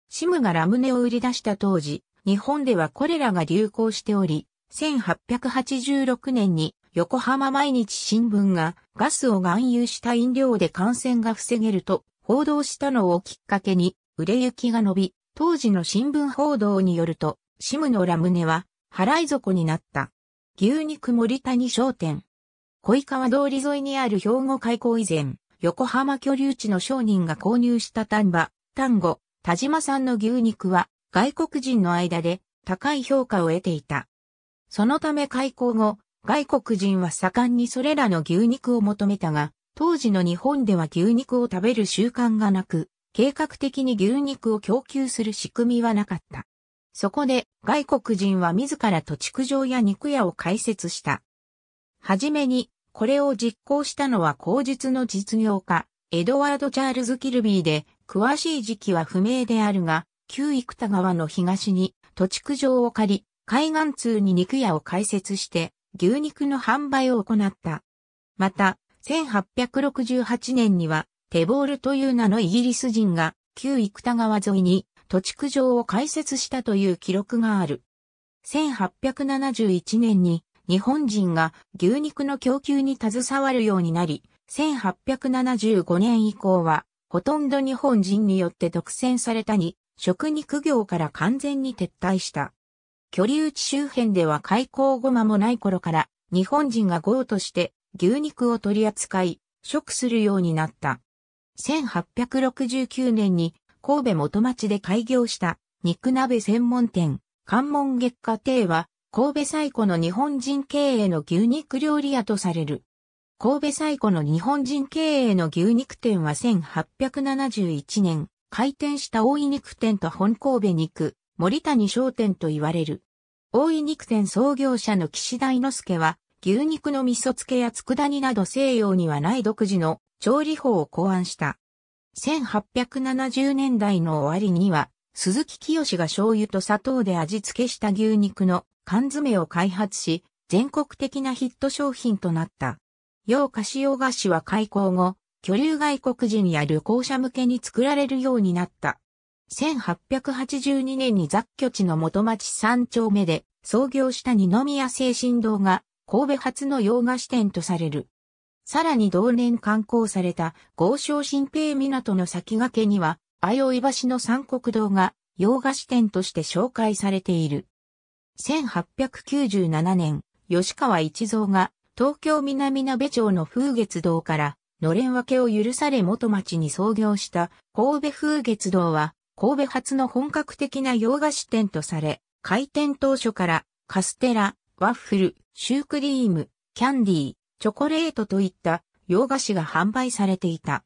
シムがラムネを売り出した当時、日本ではこれらが流行しており、1886年に横浜毎日新聞がガスを含有した飲料で感染が防げると報道したのをきっかけに売れ行きが伸び、当時の新聞報道によると、シムのラムネは払い底になった。牛肉森谷商店。小井川通り沿いにある兵庫開港以前、横浜居留地の商人が購入した丹波、丹後、田島産の牛肉は外国人の間で高い評価を得ていた。そのため開港後、外国人は盛んにそれらの牛肉を求めたが、当時の日本では牛肉を食べる習慣がなく、計画的に牛肉を供給する仕組みはなかった。そこで外国人は自ら土地区場や肉屋を開設した。はじめに、これを実行したのは口述の実業家、エドワード・チャールズ・キルビーで、詳しい時期は不明であるが、旧生田川の東に土地区場を借り、海岸通に肉屋を開設して、牛肉の販売を行った。また、1868年には、テボールという名のイギリス人が、旧生田川沿いに土地区上を開設したという記録がある。1871年に日本人が牛肉の供給に携わるようになり、1875年以降はほとんど日本人によって独占されたに、食肉業から完全に撤退した。距離内周辺では開港後間もない頃から日本人が豪として牛肉を取り扱い、食するようになった。1869年に神戸元町で開業した肉鍋専門店、関門月下亭は、神戸最古の日本人経営の牛肉料理屋とされる。神戸最古の日本人経営の牛肉店は1871年、開店した大井肉店と本神戸肉、森谷商店と言われる。大井肉店創業者の岸大之助は、牛肉の味噌漬けや佃煮など西洋にはない独自の調理法を考案した。1870年代の終わりには、鈴木清が醤油と砂糖で味付けした牛肉の缶詰を開発し、全国的なヒット商品となった。洋菓子洋菓子は開港後、居留外国人や旅行者向けに作られるようになった。1882年に雑居地の元町三丁目で創業した二宮精神堂が神戸初の洋菓子店とされる。さらに同年刊行された豪商新平港の先駆けには、あよい橋の三国堂が洋菓子店として紹介されている。1897年、吉川一蔵が東京南鍋町の風月堂からのれん分けを許され元町に創業した神戸風月堂は神戸初の本格的な洋菓子店とされ、開店当初からカステラ、ワッフル、シュークリーム、キャンディー、チョコレートといった洋菓子が販売されていた。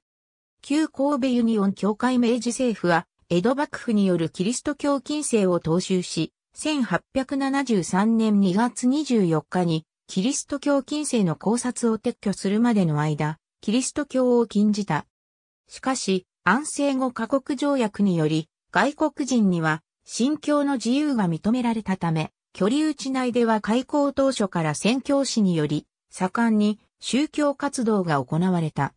旧神戸ユニオン協会明治政府は、江戸幕府によるキリスト教禁制を踏襲し、1873年2月24日に、キリスト教禁制の考察を撤去するまでの間、キリスト教を禁じた。しかし、安政後過国条約により、外国人には、信教の自由が認められたため、距離内では開港当初から宣教師により、盛んに宗教活動が行われた。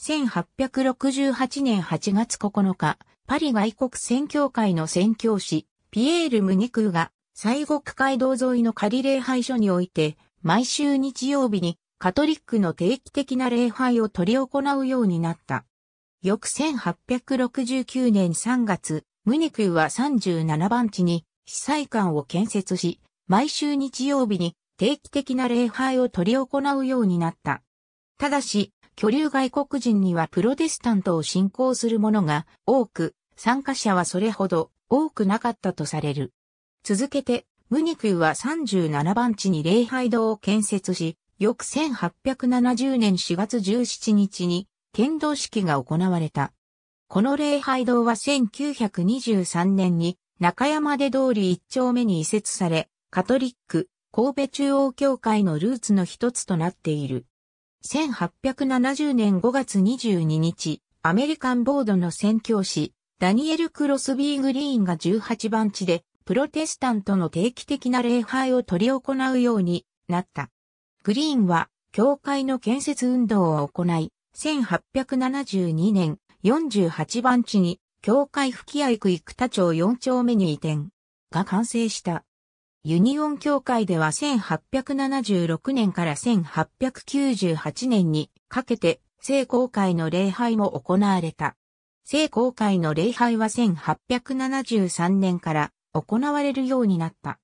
1868年8月9日、パリ外国宣教会の宣教師、ピエール・ムニクーが、西国街道沿いの仮礼拝所において、毎週日曜日にカトリックの定期的な礼拝を執り行うようになった。翌1869年3月、ムニクーは37番地に被災館を建設し、毎週日曜日に定期的な礼拝を執り行うようになった。ただし、居留外国人にはプロテスタントを信仰する者が多く、参加者はそれほど多くなかったとされる。続けて、ムニクーは37番地に礼拝堂を建設し、翌1870年4月17日に剣道式が行われた。この礼拝堂は1923年に中山出通り一丁目に移設され、カトリック、神戸中央教会のルーツの一つとなっている。1870年5月22日、アメリカンボードの宣教師、ダニエル・クロスビー・グリーンが18番地で、プロテスタントの定期的な礼拝を取り行うようになった。グリーンは、教会の建設運動を行い、1872年、48番地に、教会吹き合区生田町4丁目に移転が完成した。ユニオン協会では1876年から1898年にかけて聖公会の礼拝も行われた。聖公会の礼拝は1873年から行われるようになった。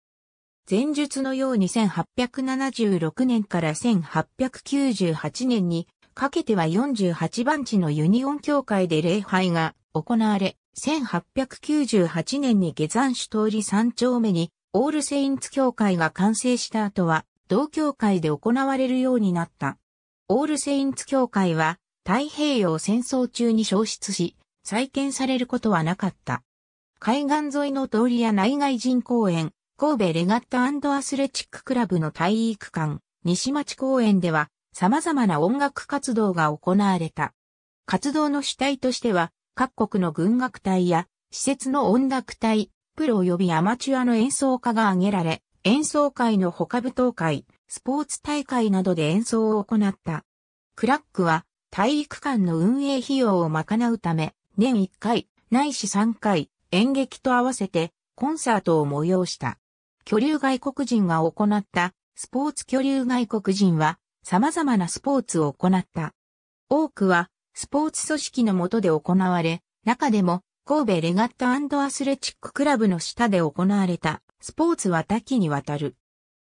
前述のように1876年から1898年にかけては48番地のユニオン協会で礼拝が行われ、1898年に下山主通り3丁目にオールセインツ教会が完成した後は、同教会で行われるようになった。オールセインツ教会は、太平洋戦争中に消失し、再建されることはなかった。海岸沿いの通りや内外人公園、神戸レガッタアスレチッククラブの体育館、西町公園では、様々な音楽活動が行われた。活動の主体としては、各国の軍楽隊や、施設の音楽隊、プロ及びアマチュアの演奏家が挙げられ、演奏会の他舞踏会、スポーツ大会などで演奏を行った。クラックは体育館の運営費用を賄うため、年1回、ないし3回、演劇と合わせてコンサートを催した。居留外国人が行ったスポーツ居留外国人は様々なスポーツを行った。多くはスポーツ組織の下で行われ、中でも神戸レガットアスレチッククラブの下で行われた、スポーツは多岐にわたる。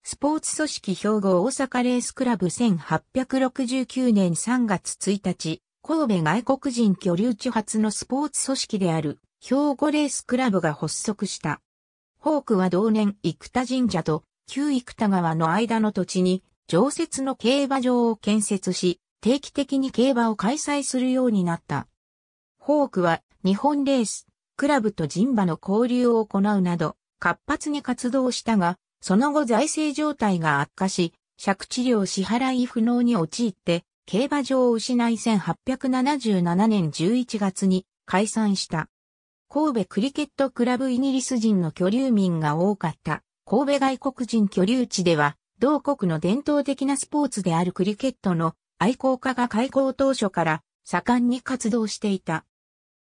スポーツ組織兵庫大阪レースクラブ1869年3月1日、神戸外国人居留地発のスポーツ組織である、兵庫レースクラブが発足した。ホークは同年生田神社と旧生田川の間の土地に常設の競馬場を建設し、定期的に競馬を開催するようになった。ホークは日本レース、クラブと人馬の交流を行うなど、活発に活動したが、その後財政状態が悪化し、借地料支払い不能に陥って、競馬場を失い1877年11月に解散した。神戸クリケットクラブイギリス人の居留民が多かった神戸外国人居留地では、同国の伝統的なスポーツであるクリケットの愛好家が開校当初から盛んに活動していた。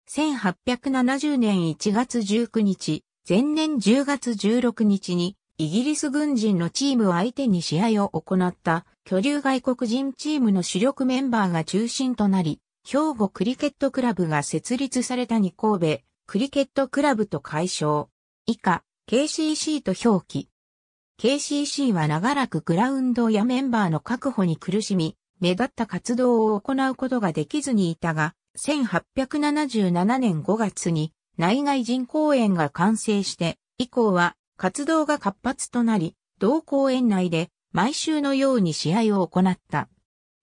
1870年1月19日、前年10月16日に、イギリス軍人のチームを相手に試合を行った巨流外国人チームの主力メンバーが中心となり、兵庫クリケットクラブが設立されたに神戸クリケットクラブと解消。以下、KCC と表記。KCC は長らくグラウンドやメンバーの確保に苦しみ、目立った活動を行うことができずにいたが、1877年5月に内外人公園が完成して以降は活動が活発となり、同公園内で毎週のように試合を行った。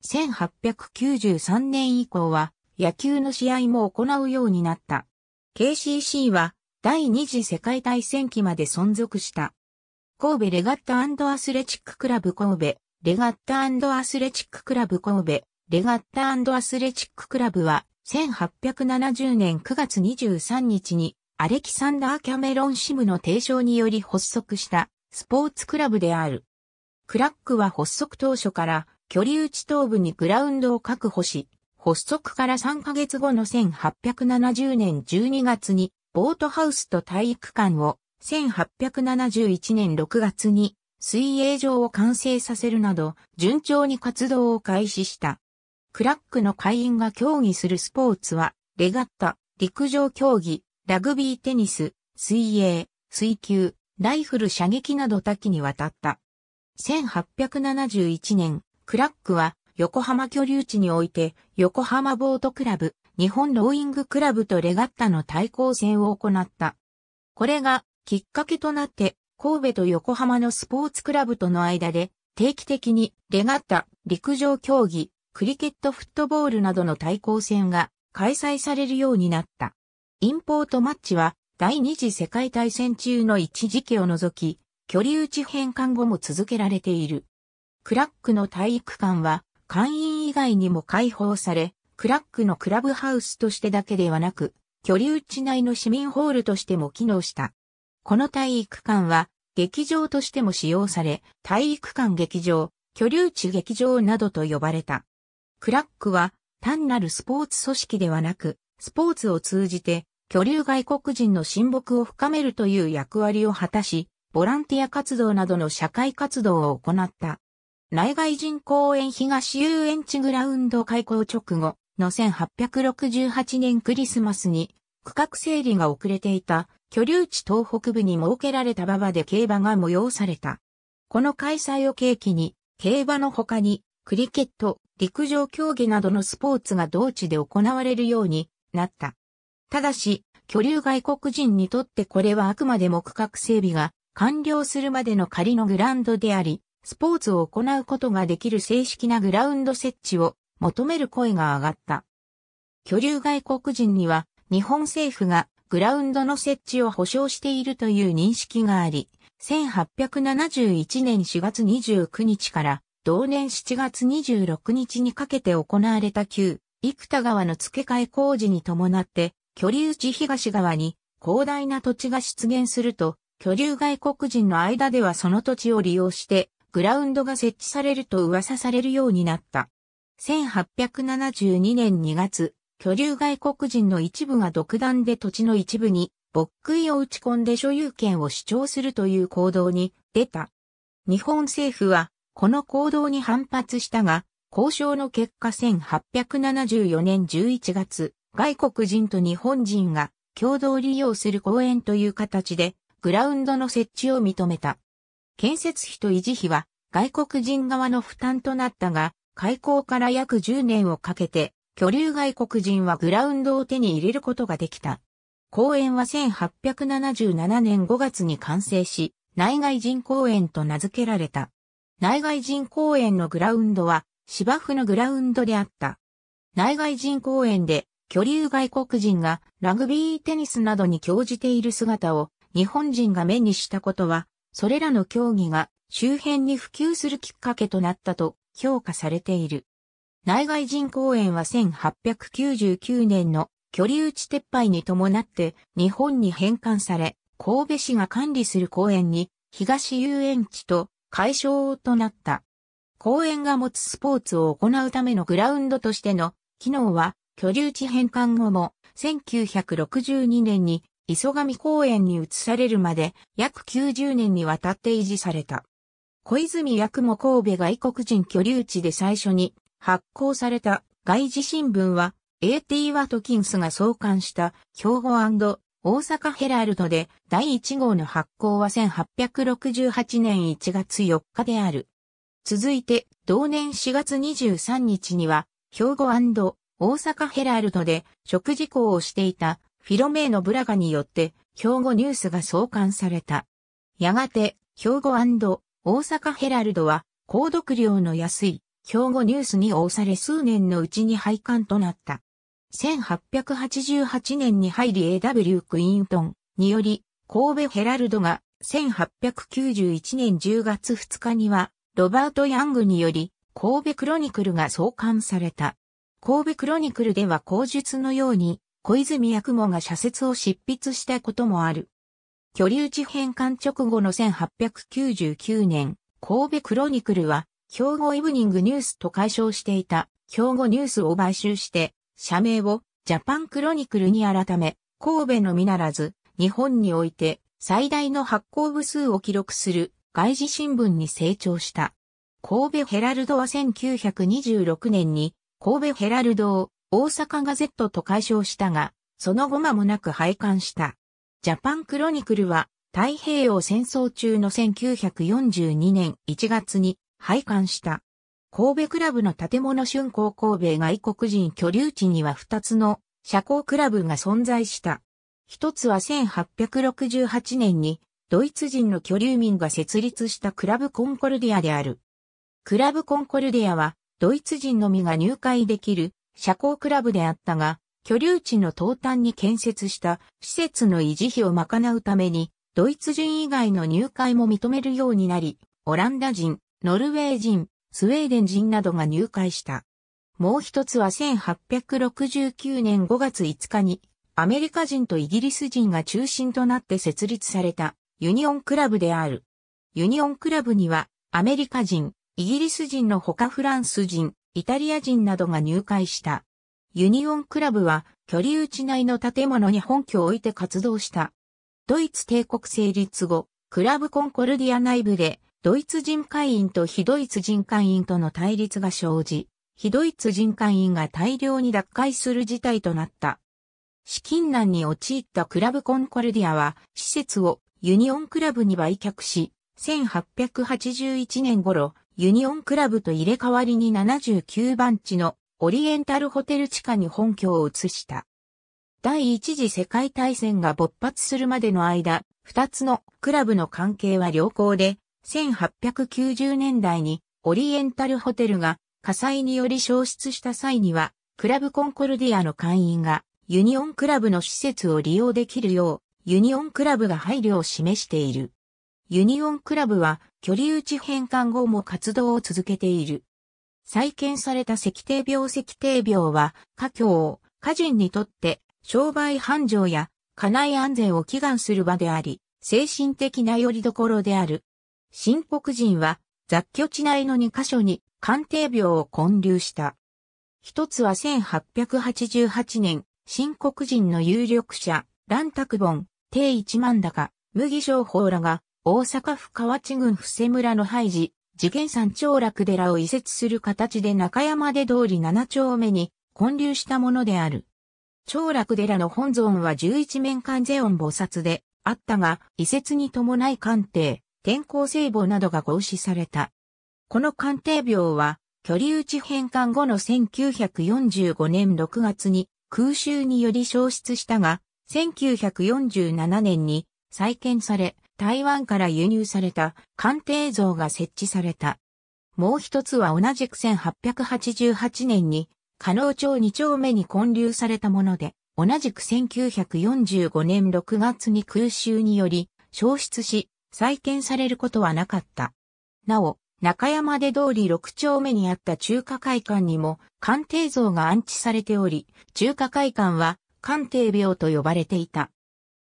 1893年以降は野球の試合も行うようになった。KCC は第二次世界大戦期まで存続した。神戸レガッタアスレチッククラブ神戸、レガッタアスレチッククラブ神戸、レガッタアスレチッククラブは1870年9月23日にアレキサンダー・キャメロン・シムの提唱により発足したスポーツクラブである。クラックは発足当初から距離打ち頭部にグラウンドを確保し、発足から3ヶ月後の1870年12月にボートハウスと体育館を1871年6月に水泳場を完成させるなど順調に活動を開始した。クラックの会員が競技するスポーツは、レガッタ、陸上競技、ラグビーテニス、水泳、水球、ライフル射撃など多岐にわたった。1871年、クラックは横浜居留地において横浜ボートクラブ、日本ローイングクラブとレガッタの対抗戦を行った。これがきっかけとなって神戸と横浜のスポーツクラブとの間で定期的にレガッタ、陸上競技、クリケットフットボールなどの対抗戦が開催されるようになった。インポートマッチは第二次世界大戦中の一時期を除き、距離打ち返還後も続けられている。クラックの体育館は会員以外にも開放され、クラックのクラブハウスとしてだけではなく、距離打ち内の市民ホールとしても機能した。この体育館は劇場としても使用され、体育館劇場、距離打ち劇場などと呼ばれた。クラックは単なるスポーツ組織ではなく、スポーツを通じて居留外国人の親睦を深めるという役割を果たし、ボランティア活動などの社会活動を行った。内外人公園東遊園地グラウンド開校直後の1868年クリスマスに区画整理が遅れていた居留地東北部に設けられた馬場で競馬が催された。この開催を契機に競馬の他にクリケット、陸上競技などのスポーツが同地で行われるようになった。ただし、居留外国人にとってこれはあくまでも区画整備が完了するまでの仮のグラウンドであり、スポーツを行うことができる正式なグラウンド設置を求める声が上がった。居留外国人には日本政府がグラウンドの設置を保障しているという認識があり、1871年4月29日から同年7月26日にかけて行われた旧、幾田川の付け替え工事に伴って、居留地東側に広大な土地が出現すると、居留外国人の間ではその土地を利用して、グラウンドが設置されると噂されるようになった。1872年2月、居留外国人の一部が独断で土地の一部に、牧杭を打ち込んで所有権を主張するという行動に出た。日本政府はこの行動に反発したが、交渉の結果1874年11月、外国人と日本人が共同利用する公園という形で、グラウンドの設置を認めた。建設費と維持費は外国人側の負担となったが、開港から約10年をかけて、居留外国人はグラウンドを手に入れることができた。公園は1877年5月に完成し、内外人公園と名付けられた。内外人公園のグラウンドは芝生のグラウンドであった。内外人公園で居留外国人がラグビーテニスなどに興じている姿を日本人が目にしたことは、それらの競技が周辺に普及するきっかけとなったと評価されている。内外人公園は1899年の居留地撤廃に伴って日本に返還され、神戸市が管理する公園に東遊園地と解消となった。公園が持つスポーツを行うためのグラウンドとしての機能は居留地返還後も1962年に磯上公園に移されるまで約90年にわたって維持された。小泉八雲神戸外国人居留地で最初に発行された外事新聞は A.T. ワトキンスが創刊した兵庫大阪ヘラルドで第1号の発行は1868年1月4日である。続いて、同年4月23日には、兵庫大阪ヘラルドで食事校をしていたフィロメーノ・ブラガによって、兵庫ニュースが創刊された。やがて、兵庫大阪ヘラルドは、購読料の安い、兵庫ニュースに応され数年のうちに廃刊となった。1888年に入り A.W. クイントンにより、神戸ヘラルドが1891年10月2日には、ロバート・ヤングにより、神戸クロニクルが創刊された。神戸クロニクルでは口述のように、小泉八雲が社説を執筆したこともある。居留地返還直後の1899年、神戸クロニクルは、兵庫イブニングニュースと解消していた、兵庫ニュースを買収して、社名をジャパンクロニクルに改め、神戸のみならず、日本において最大の発行部数を記録する外事新聞に成長した。神戸ヘラルドは1926年に神戸ヘラルドを大阪ガゼットと解消したが、その後間もなく廃刊した。ジャパンクロニクルは太平洋戦争中の1942年1月に廃刊した。神戸クラブの建物春工神戸外国人居留地には2つの社交クラブが存在した。一つは1868年にドイツ人の居留民が設立したクラブコンコルディアである。クラブコンコルディアはドイツ人のみが入会できる社交クラブであったが、居留地の東端に建設した施設の維持費を賄うために、ドイツ人以外の入会も認めるようになり、オランダ人、ノルウェー人、スウェーデン人などが入会した。もう一つは1869年5月5日に、アメリカ人とイギリス人が中心となって設立されたユニオンクラブである。ユニオンクラブにはアメリカ人、イギリス人のほかフランス人、イタリア人などが入会した。ユニオンクラブは距離内内の建物に本拠を置いて活動した。ドイツ帝国成立後、クラブコンコルディア内部でドイツ人会員と非ドイツ人会員との対立が生じ、非ドイツ人会員が大量に脱会する事態となった。資金難に陥ったクラブコンコルディアは、施設をユニオンクラブに売却し、1881年頃、ユニオンクラブと入れ替わりに79番地のオリエンタルホテル地下に本拠を移した。第一次世界大戦が勃発するまでの間、二つのクラブの関係は良好で、1890年代にオリエンタルホテルが火災により消失した際には、クラブコンコルディアの会員がユニオンクラブの施設を利用できるよう、ユニオンクラブが配慮を示している。ユニオンクラブは距離打ち返還後も活動を続けている。再建された石定病石定病は、家境を家人にとって商売繁盛や家内安全を祈願する場であり、精神的な拠り所である。新国人は雑居地内の2カ所に官邸病を混流した。一つは1888年、新国人の有力者、蘭卓本、定一万高、麦商法らが、大阪府河内郡伏瀬村の廃寺、次元山長楽寺を移設する形で中山出通り7丁目に混流したものである。長楽寺の本尊は11面観世音菩薩であったが、移設に伴い官邸、天候聖母などが合祀された。この鑑定廟は、距離打ち返還後の1945年6月に空襲により消失したが、1947年に再建され、台湾から輸入された鑑定像が設置された。もう一つは同じく1888年に、加納町2丁目に建立されたもので、同じく1945年6月に空襲により消失し、再建されることはなかった。なお、中山で通り6丁目にあった中華会館にも官邸像が安置されており、中華会館は官邸病と呼ばれていた。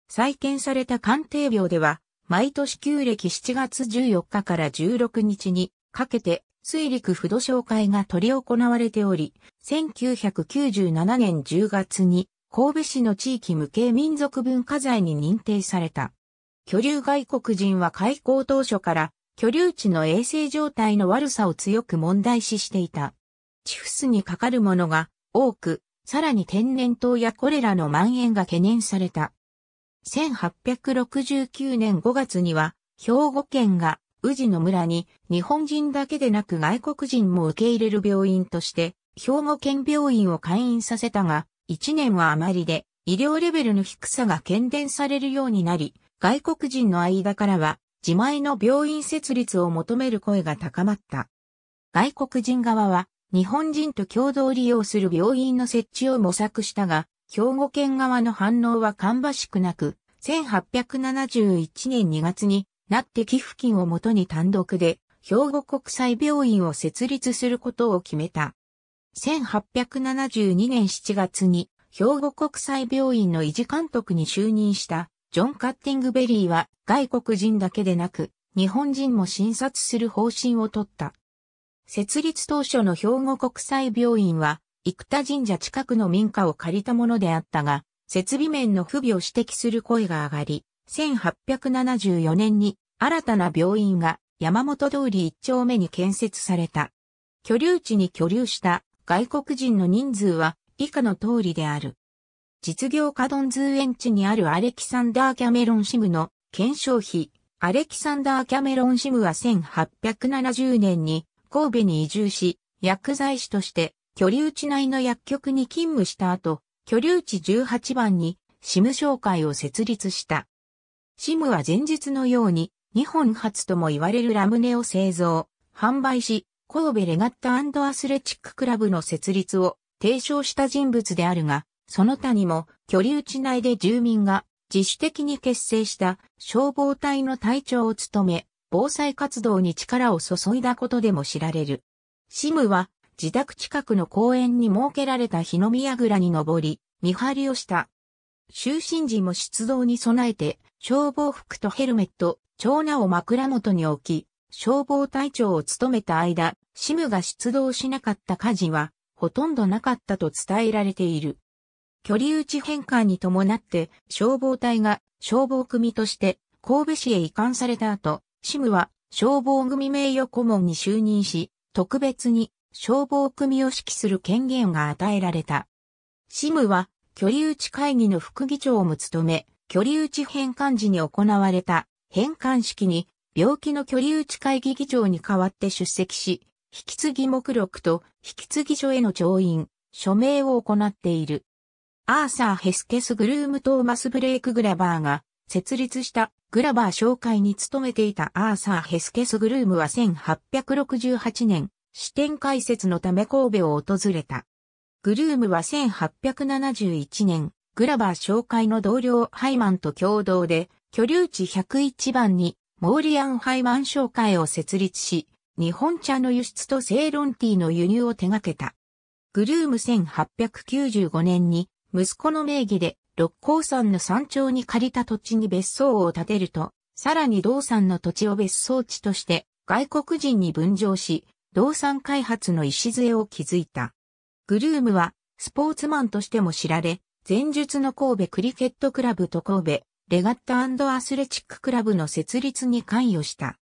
再建された官邸病では、毎年旧暦7月14日から16日にかけて水陸不動商会が取り行われており、1997年10月に神戸市の地域無形民族文化財に認定された。居留外国人は開港当初から居留地の衛生状態の悪さを強く問題視していた。チフスにかかるものが多く、さらに天然痘やコレラの蔓延が懸念された。1869年5月には、兵庫県が宇治の村に日本人だけでなく外国人も受け入れる病院として、兵庫県病院を開院させたが、1年は余りで医療レベルの低さが懸念されるようになり、外国人の間からは自前の病院設立を求める声が高まった。外国人側は日本人と共同利用する病院の設置を模索したが、兵庫県側の反応は芳しくなく、1871年2月になって寄付金をもとに単独で兵庫国際病院を設立することを決めた。1872年7月に兵庫国際病院の維持監督に就任したジョン・カッティングベリーは外国人だけでなく、日本人も診察する方針を取った。設立当初の兵庫国際病院は、生田神社近くの民家を借りたものであったが、設備面の不備を指摘する声が上がり、1874年に新たな病院が山本通り1丁目に建設された。居留地に居留した外国人の人数は以下の通りである。実業家ドンズーンチにあるアレキサンダー・キャメロン・シムの検証費。アレキサンダー・キャメロン・シムは1870年に神戸に移住し、薬剤師として居留地内の薬局に勤務した後、居留地18番にシム商会を設立した。シムは前日のように日本初とも言われるラムネを製造、販売し、神戸レガッタアスレチッククラブの設立を提唱した人物であるが、その他にも、居留地内で住民が自主的に結成した消防隊の隊長を務め、防災活動に力を注いだことでも知られる。シムは自宅近くの公園に設けられた日の宮倉に登り、見張りをした。就寝時も出動に備えて、消防服とヘルメット、長男を枕元に置き、消防隊長を務めた間、シムが出動しなかった火事は、ほとんどなかったと伝えられている。距離打ち変換に伴って消防隊が消防組として神戸市へ移管された後、シムは消防組名誉顧問に就任し、特別に消防組を指揮する権限が与えられた。シムは距離打ち会議の副議長も務め、距離打ち返還時に行われた返還式に病気の距離打ち会議議長に代わって出席し、引き継ぎ目録と引き継ぎ書への調印、署名を行っている。アーサー・ヘスケス・グルーム・トーマス・ブレイク・グラバーが設立したグラバー商会に勤めていたアーサー・ヘスケス・グルームは1868年支店開設のため神戸を訪れた。グルームは1871年グラバー商会の同僚ハイマンと共同で居留地101番にモーリアン・ハイマン商会を設立し、日本茶の輸出とセイロンティーの輸入を手掛けた。グルーム1895年に息子の名義で六甲山の山頂に借りた土地に別荘を建てると、さらに道山の土地を別荘地として外国人に分譲し、道産開発の礎を築いた。グルームはスポーツマンとしても知られ、前述の神戸クリケットクラブと神戸レガッタアスレチッククラブの設立に関与した。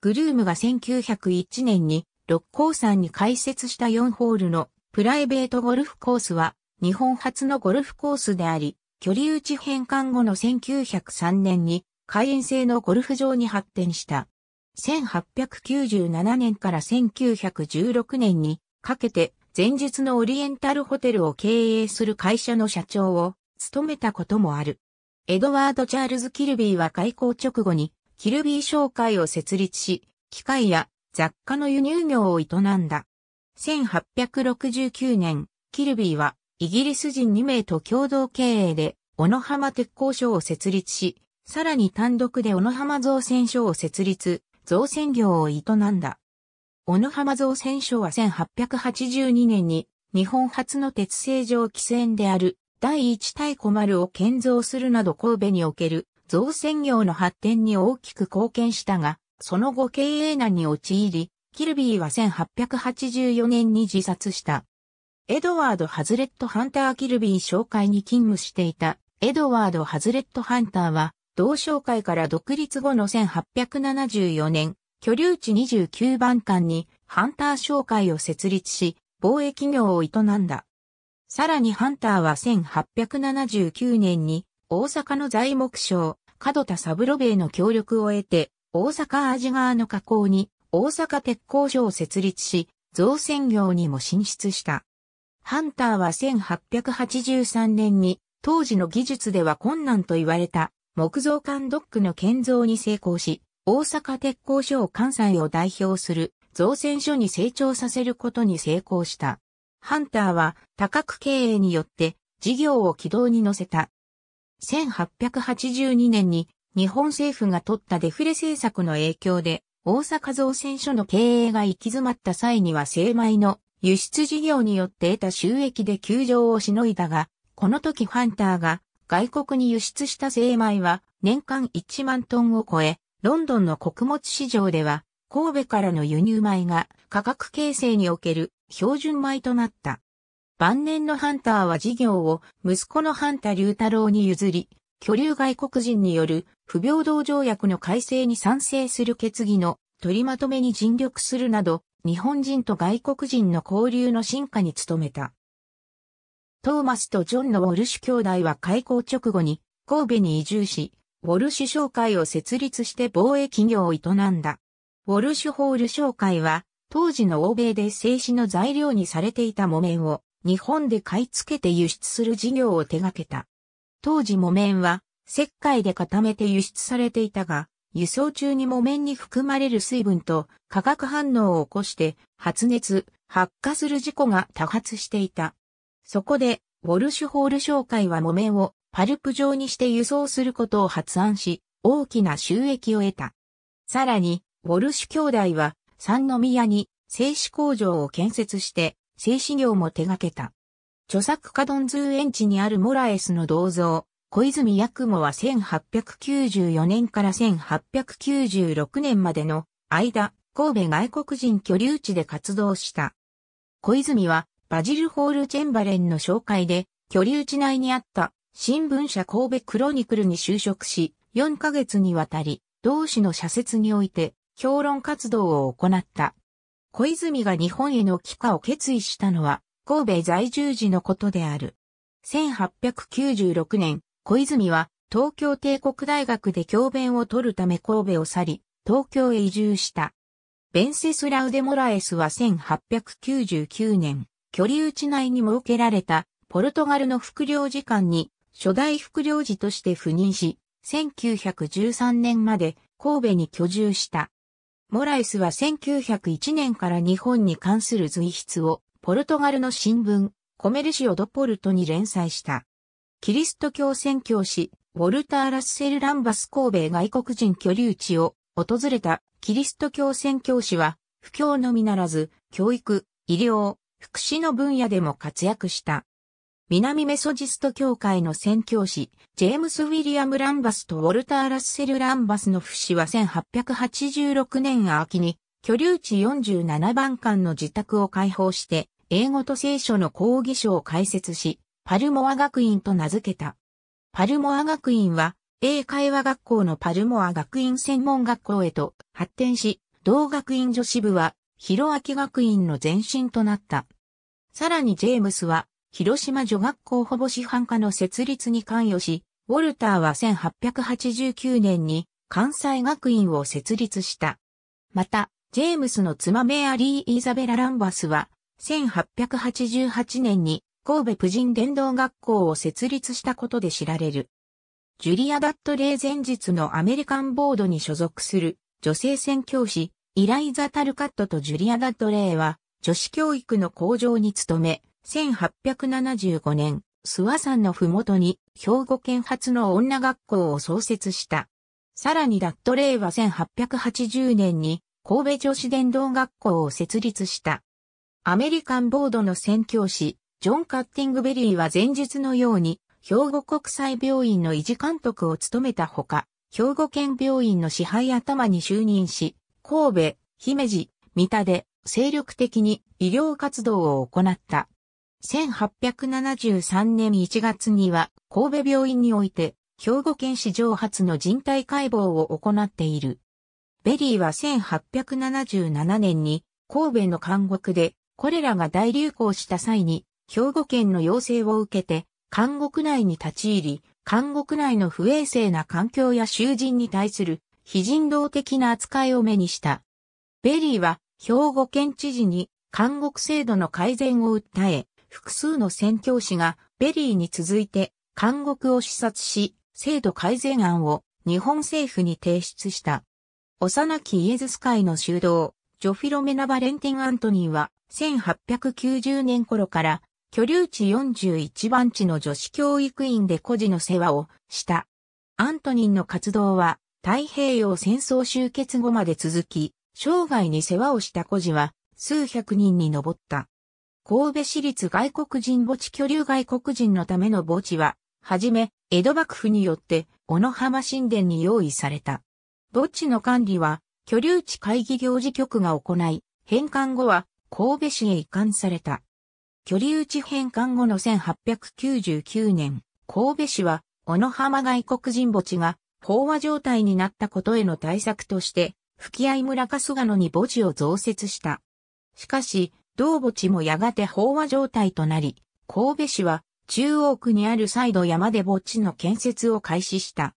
グルームが1901年に六甲山に開設した4ホールのプライベートゴルフコースは日本初のゴルフコースであり、距離打ち返還後の1903年に開園制のゴルフ場に発展した。1897年から1916年にかけて前述のオリエンタルホテルを経営する会社の社長を務めたこともある。エドワード・チャールズ・キルビーは開校直後にキルビー商会を設立し、機械や雑貨の輸入業を営んだ。1869年、キルビーはイギリス人2名と共同経営で、小野浜鉄工所を設立し、さらに単独で小野浜造船所を設立、造船業を営んだ。小野浜造船所は1882年に日本初の鉄製上汽船である第一太古丸を建造するなど神戸における造船業の発展に大きく貢献したが、その後経営難に陥り、キルビーは1884年に自殺した。エドワード・ハズレット・ハンター・キルビー商会に勤務していた、エドワード・ハズレット・ハンターは、同商会から独立後の1874年、居留地29番間にハンター商会を設立し、貿易業を営んだ。さらにハンターは1879年に大阪の材木商、角田三郎兵衛の協力を得て、大阪アジ川の河口に大阪鉄工所を設立し、造船業にも進出した。ハンターは1883年に当時の技術では困難と言われた木造館ドックの建造に成功し、大阪鉄工所を関西を代表する造船所に成長させることに成功した。ハンターは多角経営によって事業を軌道に乗せた。1882年に日本政府が取ったデフレ政策の影響で大阪造船所の経営が行き詰まった際には精米の輸出事業によって得た収益で窮状をしのいだが、この時ハンターが外国に輸出した精米は年間1万トンを超え、ロンドンの穀物市場では神戸からの輸入米が価格形成における標準米となった。晩年のハンターは事業を息子のハンタ龍太郎に譲り、居留外国人による不平等条約の改正に賛成する決議の取りまとめに尽力するなど、日本人と外国人の交流の進化に努めた。トーマスとジョンのウォルシュ兄弟は開校直後に神戸に移住し、ウォルシュ商会を設立して防衛企業を営んだ。ウォルシュホール商会は当時の欧米で製紙の材料にされていた木綿を日本で買い付けて輸出する事業を手掛けた。当時木綿は石灰で固めて輸出されていたが、輸送中に木綿に含まれる水分と化学反応を起こして発熱、発火する事故が多発していた。そこで、ウォルシュホール商会は木綿をパルプ状にして輸送することを発案し、大きな収益を得た。さらに、ウォルシュ兄弟は、三宮に製紙工場を建設して、製紙業も手掛けた。著作家ドンズー園地にあるモラエスの銅像、小泉八雲は1894年から1896年までの間、神戸外国人居留地で活動した。小泉は、バジル・ホール・チェンバレンの紹介で、居留地内にあった新聞社神戸クロニクルに就職し、4ヶ月にわたり、同志の社説において、評論活動を行った。小泉が日本への帰化を決意したのは、神戸在住時のことである。1896年、小泉は東京帝国大学で教鞭を取るため神戸を去り、東京へ移住した。ベンセスラウデ・モラエスは1899年、距離地内に設けられたポルトガルの副領事館に初代副領事として赴任し、1913年まで神戸に居住した。モラエスは1901年から日本に関する随筆をポルトガルの新聞、コメルシオ・ド・ポルトに連載した。キリスト教宣教師、ウォルター・ラッセル・ランバス神戸外国人居留地を訪れたキリスト教宣教師は、布教のみならず、教育、医療、福祉の分野でも活躍した。南メソジスト教会の宣教師、ジェームス・ウィリアム・ランバスとウォルター・ラッセル・ランバスの父子は1886年秋に、居留地47番館の自宅を開放して、英語と聖書の講義書を開設し、パルモア学院と名付けた。パルモア学院は、英会話学校のパルモア学院専門学校へと発展し、同学院女子部は、広明学院の前身となった。さらにジェームスは、広島女学校保護師範科の設立に関与し、ウォルターは1889年に関西学院を設立した。また、ジェームスの妻メアリー・イザベラ・ランバスは、1888年に神戸婦人伝道学校を設立したことで知られる。ジュリア・ダットレイ前日のアメリカンボードに所属する女性宣教師、イライザ・タルカットとジュリア・ダットレイは女子教育の向上に努め、1875年、諏訪山のふもとに兵庫県初の女学校を創設した。さらにダットレイは1880年に神戸女子伝道学校を設立した。アメリカンボードの宣教師、ジョン・カッティングベリーは前述のように、兵庫国際病院の維持監督を務めたほか、兵庫県病院の支配頭に就任し、神戸、姫路、三田で精力的に医療活動を行った。1873年1月には神戸病院において兵庫県史上初の人体解剖を行っている。ベリーは1877年に神戸の監獄でこれらが大流行した際に兵庫県の要請を受けて、監獄内に立ち入り、監獄内の不衛生な環境や囚人に対する非人道的な扱いを目にした。ベリーは兵庫県知事に監獄制度の改善を訴え、複数の宣教師がベリーに続いて監獄を視察し、制度改善案を日本政府に提出した。幼きイエズス会の修道、ジョフィロメナ・バレンティン・アントニーは1890年頃から居留地41番地の女子教育員で孤児の世話をした。アントニンの活動は太平洋戦争終結後まで続き、生涯に世話をした孤児は数百人に上った。神戸市立外国人墓地居留外国人のための墓地は、はじめ、江戸幕府によって、小野浜神殿に用意された。墓地の管理は、居留地会議行事局が行い、返還後は神戸市へ移管された。距離打ち返還後の1899年、神戸市は、小野浜外国人墓地が、飽和状態になったことへの対策として、吹合村かが野に墓地を増設した。しかし、同墓地もやがて飽和状態となり、神戸市は中央区にある再度山で墓地の建設を開始した。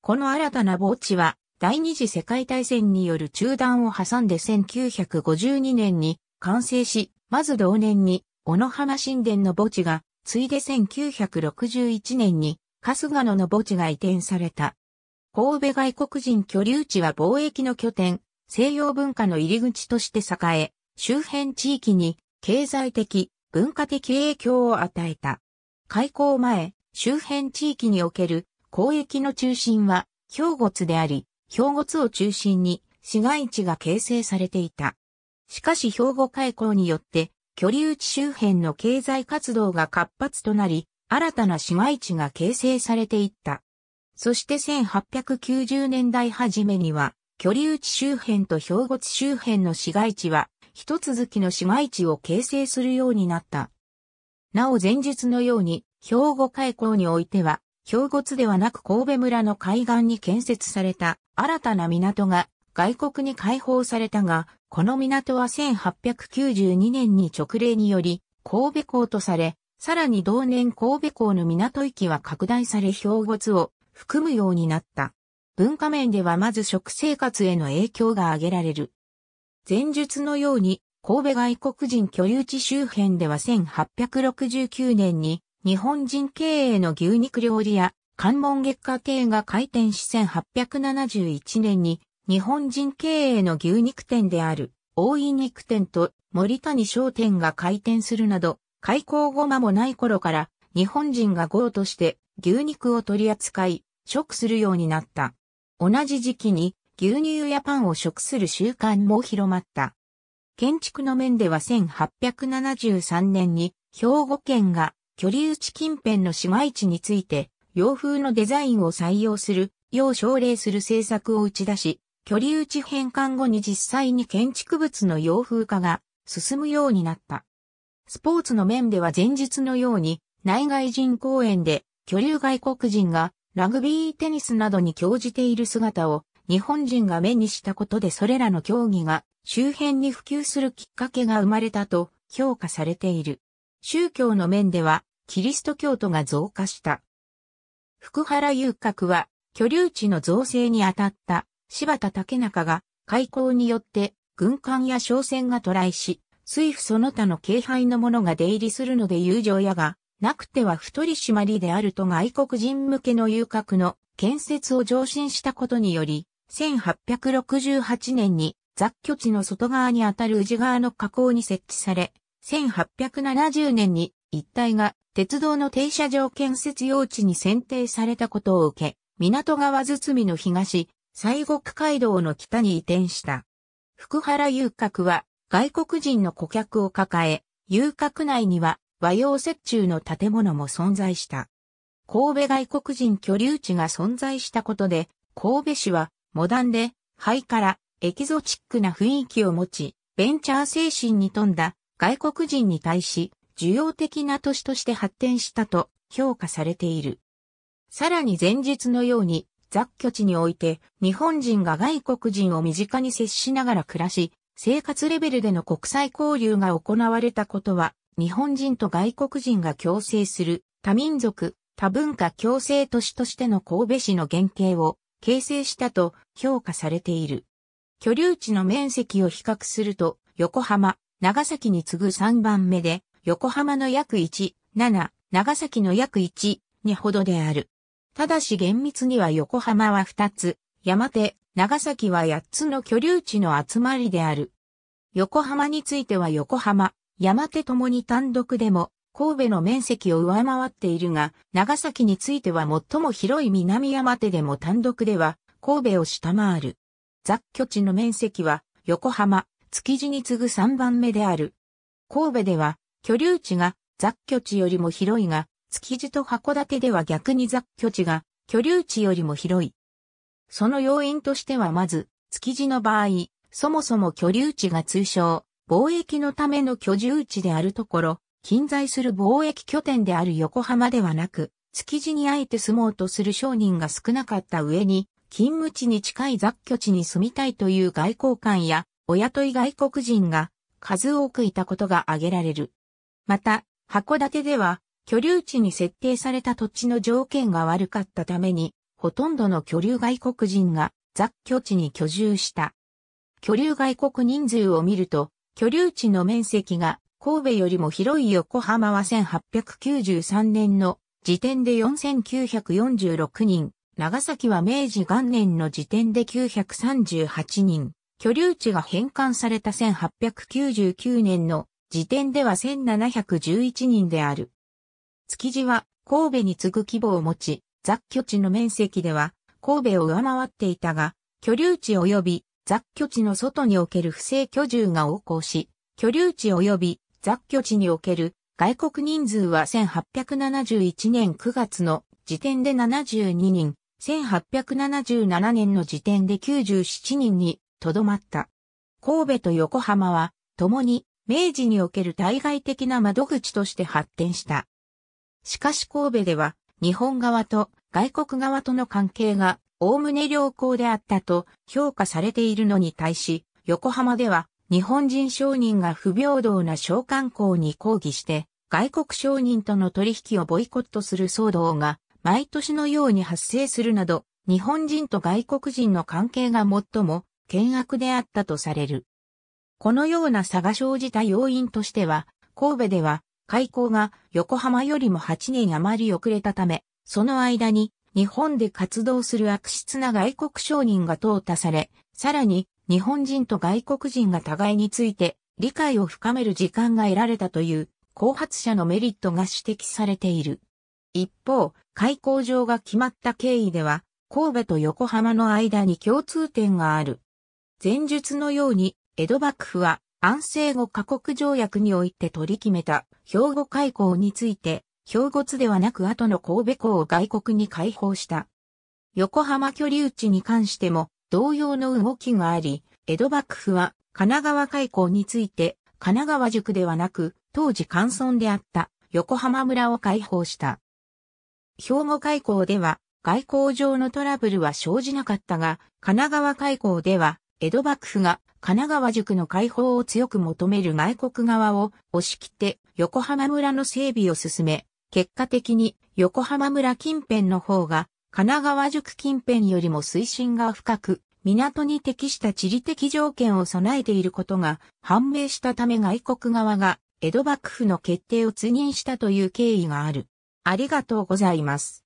この新たな墓地は第二次世界大戦による中断を挟んで1952年に完成し、まず同年に小野浜神殿の墓地が、ついで1961年に、春日野の墓地が移転された。神戸外国人居留地は貿易の拠点、西洋文化の入り口として栄え、周辺地域に経済的、文化的影響を与えた。開港前、周辺地域における交易の中心は氷骨であり、氷骨を中心に市街地が形成されていた。しかし兵庫開港によって居留地周辺の経済活動が活発となり、新たな市街地が形成されていった。そして1890年代初めには、居留地周辺と兵庫地周辺の市街地は、一続きの市街地を形成するようになった。なお前述のように、兵庫海港においては、兵庫地ではなく神戸村の海岸に建設された新たな港が外国に解放されたが、この港は1892年に直令により、神戸港とされ、さらに同年神戸港の港域は拡大され標没を含むようになった。文化面ではまず食生活への影響が挙げられる。前述のように、神戸外国人居留地周辺では1869年に日本人経営の牛肉料理や関門月下亭が開店し1871年に日本人経営の牛肉店である、大井肉店と森谷商店が開店するなど、開口後間もない頃から、日本人が豪として牛肉を取り扱い、食するようになった。同じ時期に牛乳やパンを食する習慣も広まった。建築の面では1873年に兵庫県が居留地近辺の市街地について洋風のデザインを採用するよう奨励する政策を打ち出し、居留地返還後に実際に建築物の洋風化が進むようになった。スポーツの面では前日のように内外人公園で居留外国人がラグビーテニスなどに興じている姿を日本人が目にしたことでそれらの競技が周辺に普及するきっかけが生まれたと評価されている。宗教の面ではキリスト教徒が増加した。福原遊郭は居留地の造成にあたった柴田竹中が開港によって軍艦や商船が渡来し、水夫その他の軽配の者が出入りするので友情やが、なくては太り締まりであると外国人向けの遊郭の建設を上申したことにより、1868年に雑居地の外側にあたる宇治の河口に設置され、1870年に一帯が鉄道の停車場建設用地に選定されたことを受け、港川包の東、西国街道の北に移転した。福原遊郭は外国人の顧客を抱え、遊郭内には和洋折衷の建物も存在した。神戸外国人居留地が存在したことで、神戸市はモダンでハイカラ、エキゾチックな雰囲気を持ち、ベンチャー精神に富んだ外国人に対し、需要的な都市として発展したと評価されている。さらに前日のように雑居地において、日本人が外国人を身近に接しながら暮らし、生活レベルでの国際交流が行われたことは、日本人と外国人が共生する多民族、多文化共生都市としての神戸市の原型を形成したと評価されている。居留地の面積を比較すると、横浜、長崎に次ぐ3番目で、横浜の約1、7、長崎の約1、2ほどである。ただし厳密には横浜は二つ、山手、長崎は八つの居留地の集まりである。横浜については横浜、山手ともに単独でも、神戸の面積を上回っているが、長崎については最も広い南山手でも単独では、神戸を下回る。雑居地の面積は、横浜、築地に次ぐ3番目である。神戸では、居留地が雑居地よりも広いが、築地と函館では逆に雑居地が居留地よりも広い。その要因としてはまず、築地の場合、そもそも居留地が通称、貿易のための居住地であるところ、近在する貿易拠点である横浜ではなく、築地にあえて住もうとする商人が少なかった上に、勤務地に近い雑居地に住みたいという外交官や、お雇い外国人が数多くいたことが挙げられる。また、函館では、居留地に設定された土地の条件が悪かったために、ほとんどの居留外国人が雑居地に居住した。居留外国人数を見ると、居留地の面積が神戸よりも広い横浜は1893年の時点で4946人、長崎は明治元年の時点で938人、居留地が返還された1899年の時点では1711人である。築地は神戸に次ぐ規模を持ち、雑居地の面積では神戸を上回っていたが、居留地及び雑居地の外における不正居住が横行し、居留地及び雑居地における外国人数は1871年9月の時点で72人、1877年の時点で97人にとどまった。神戸と横浜は、共に明治における対外的な窓口として発展した。しかし神戸では、日本側と外国側との関係が、おおむね良好であったと評価されているのに対し、横浜では、日本人商人が不平等な商慣行に抗議して、外国商人との取引をボイコットする騒動が、毎年のように発生するなど、日本人と外国人の関係が最も険悪であったとされる。このような差が生じた要因としては、神戸では開港が横浜よりも8年余り遅れたため、その間に日本で活動する悪質な外国商人が淘汰され、さらに日本人と外国人が互いについて理解を深める時間が得られたという後発者のメリットが指摘されている。一方、開港場が決まった経緯では、神戸と横浜の間に共通点がある。前述のように、江戸幕府は安政後過国条約において取り決めた兵庫開港について、兵庫津ではなく後の神戸港を外国に開放した。横浜居留地に関しても同様の動きがあり、江戸幕府は神奈川開港について神奈川塾ではなく当時関村であった横浜村を開放した。兵庫開港では外交上のトラブルは生じなかったが、神奈川開港では江戸幕府が神奈川塾の解放を強く求める外国側を押し切って横浜村の整備を進め、結果的に横浜村近辺の方が神奈川塾近辺よりも水深が深く、港に適した地理的条件を備えていることが判明したため外国側が江戸幕府の決定を通認したという経緯がある。ありがとうございます。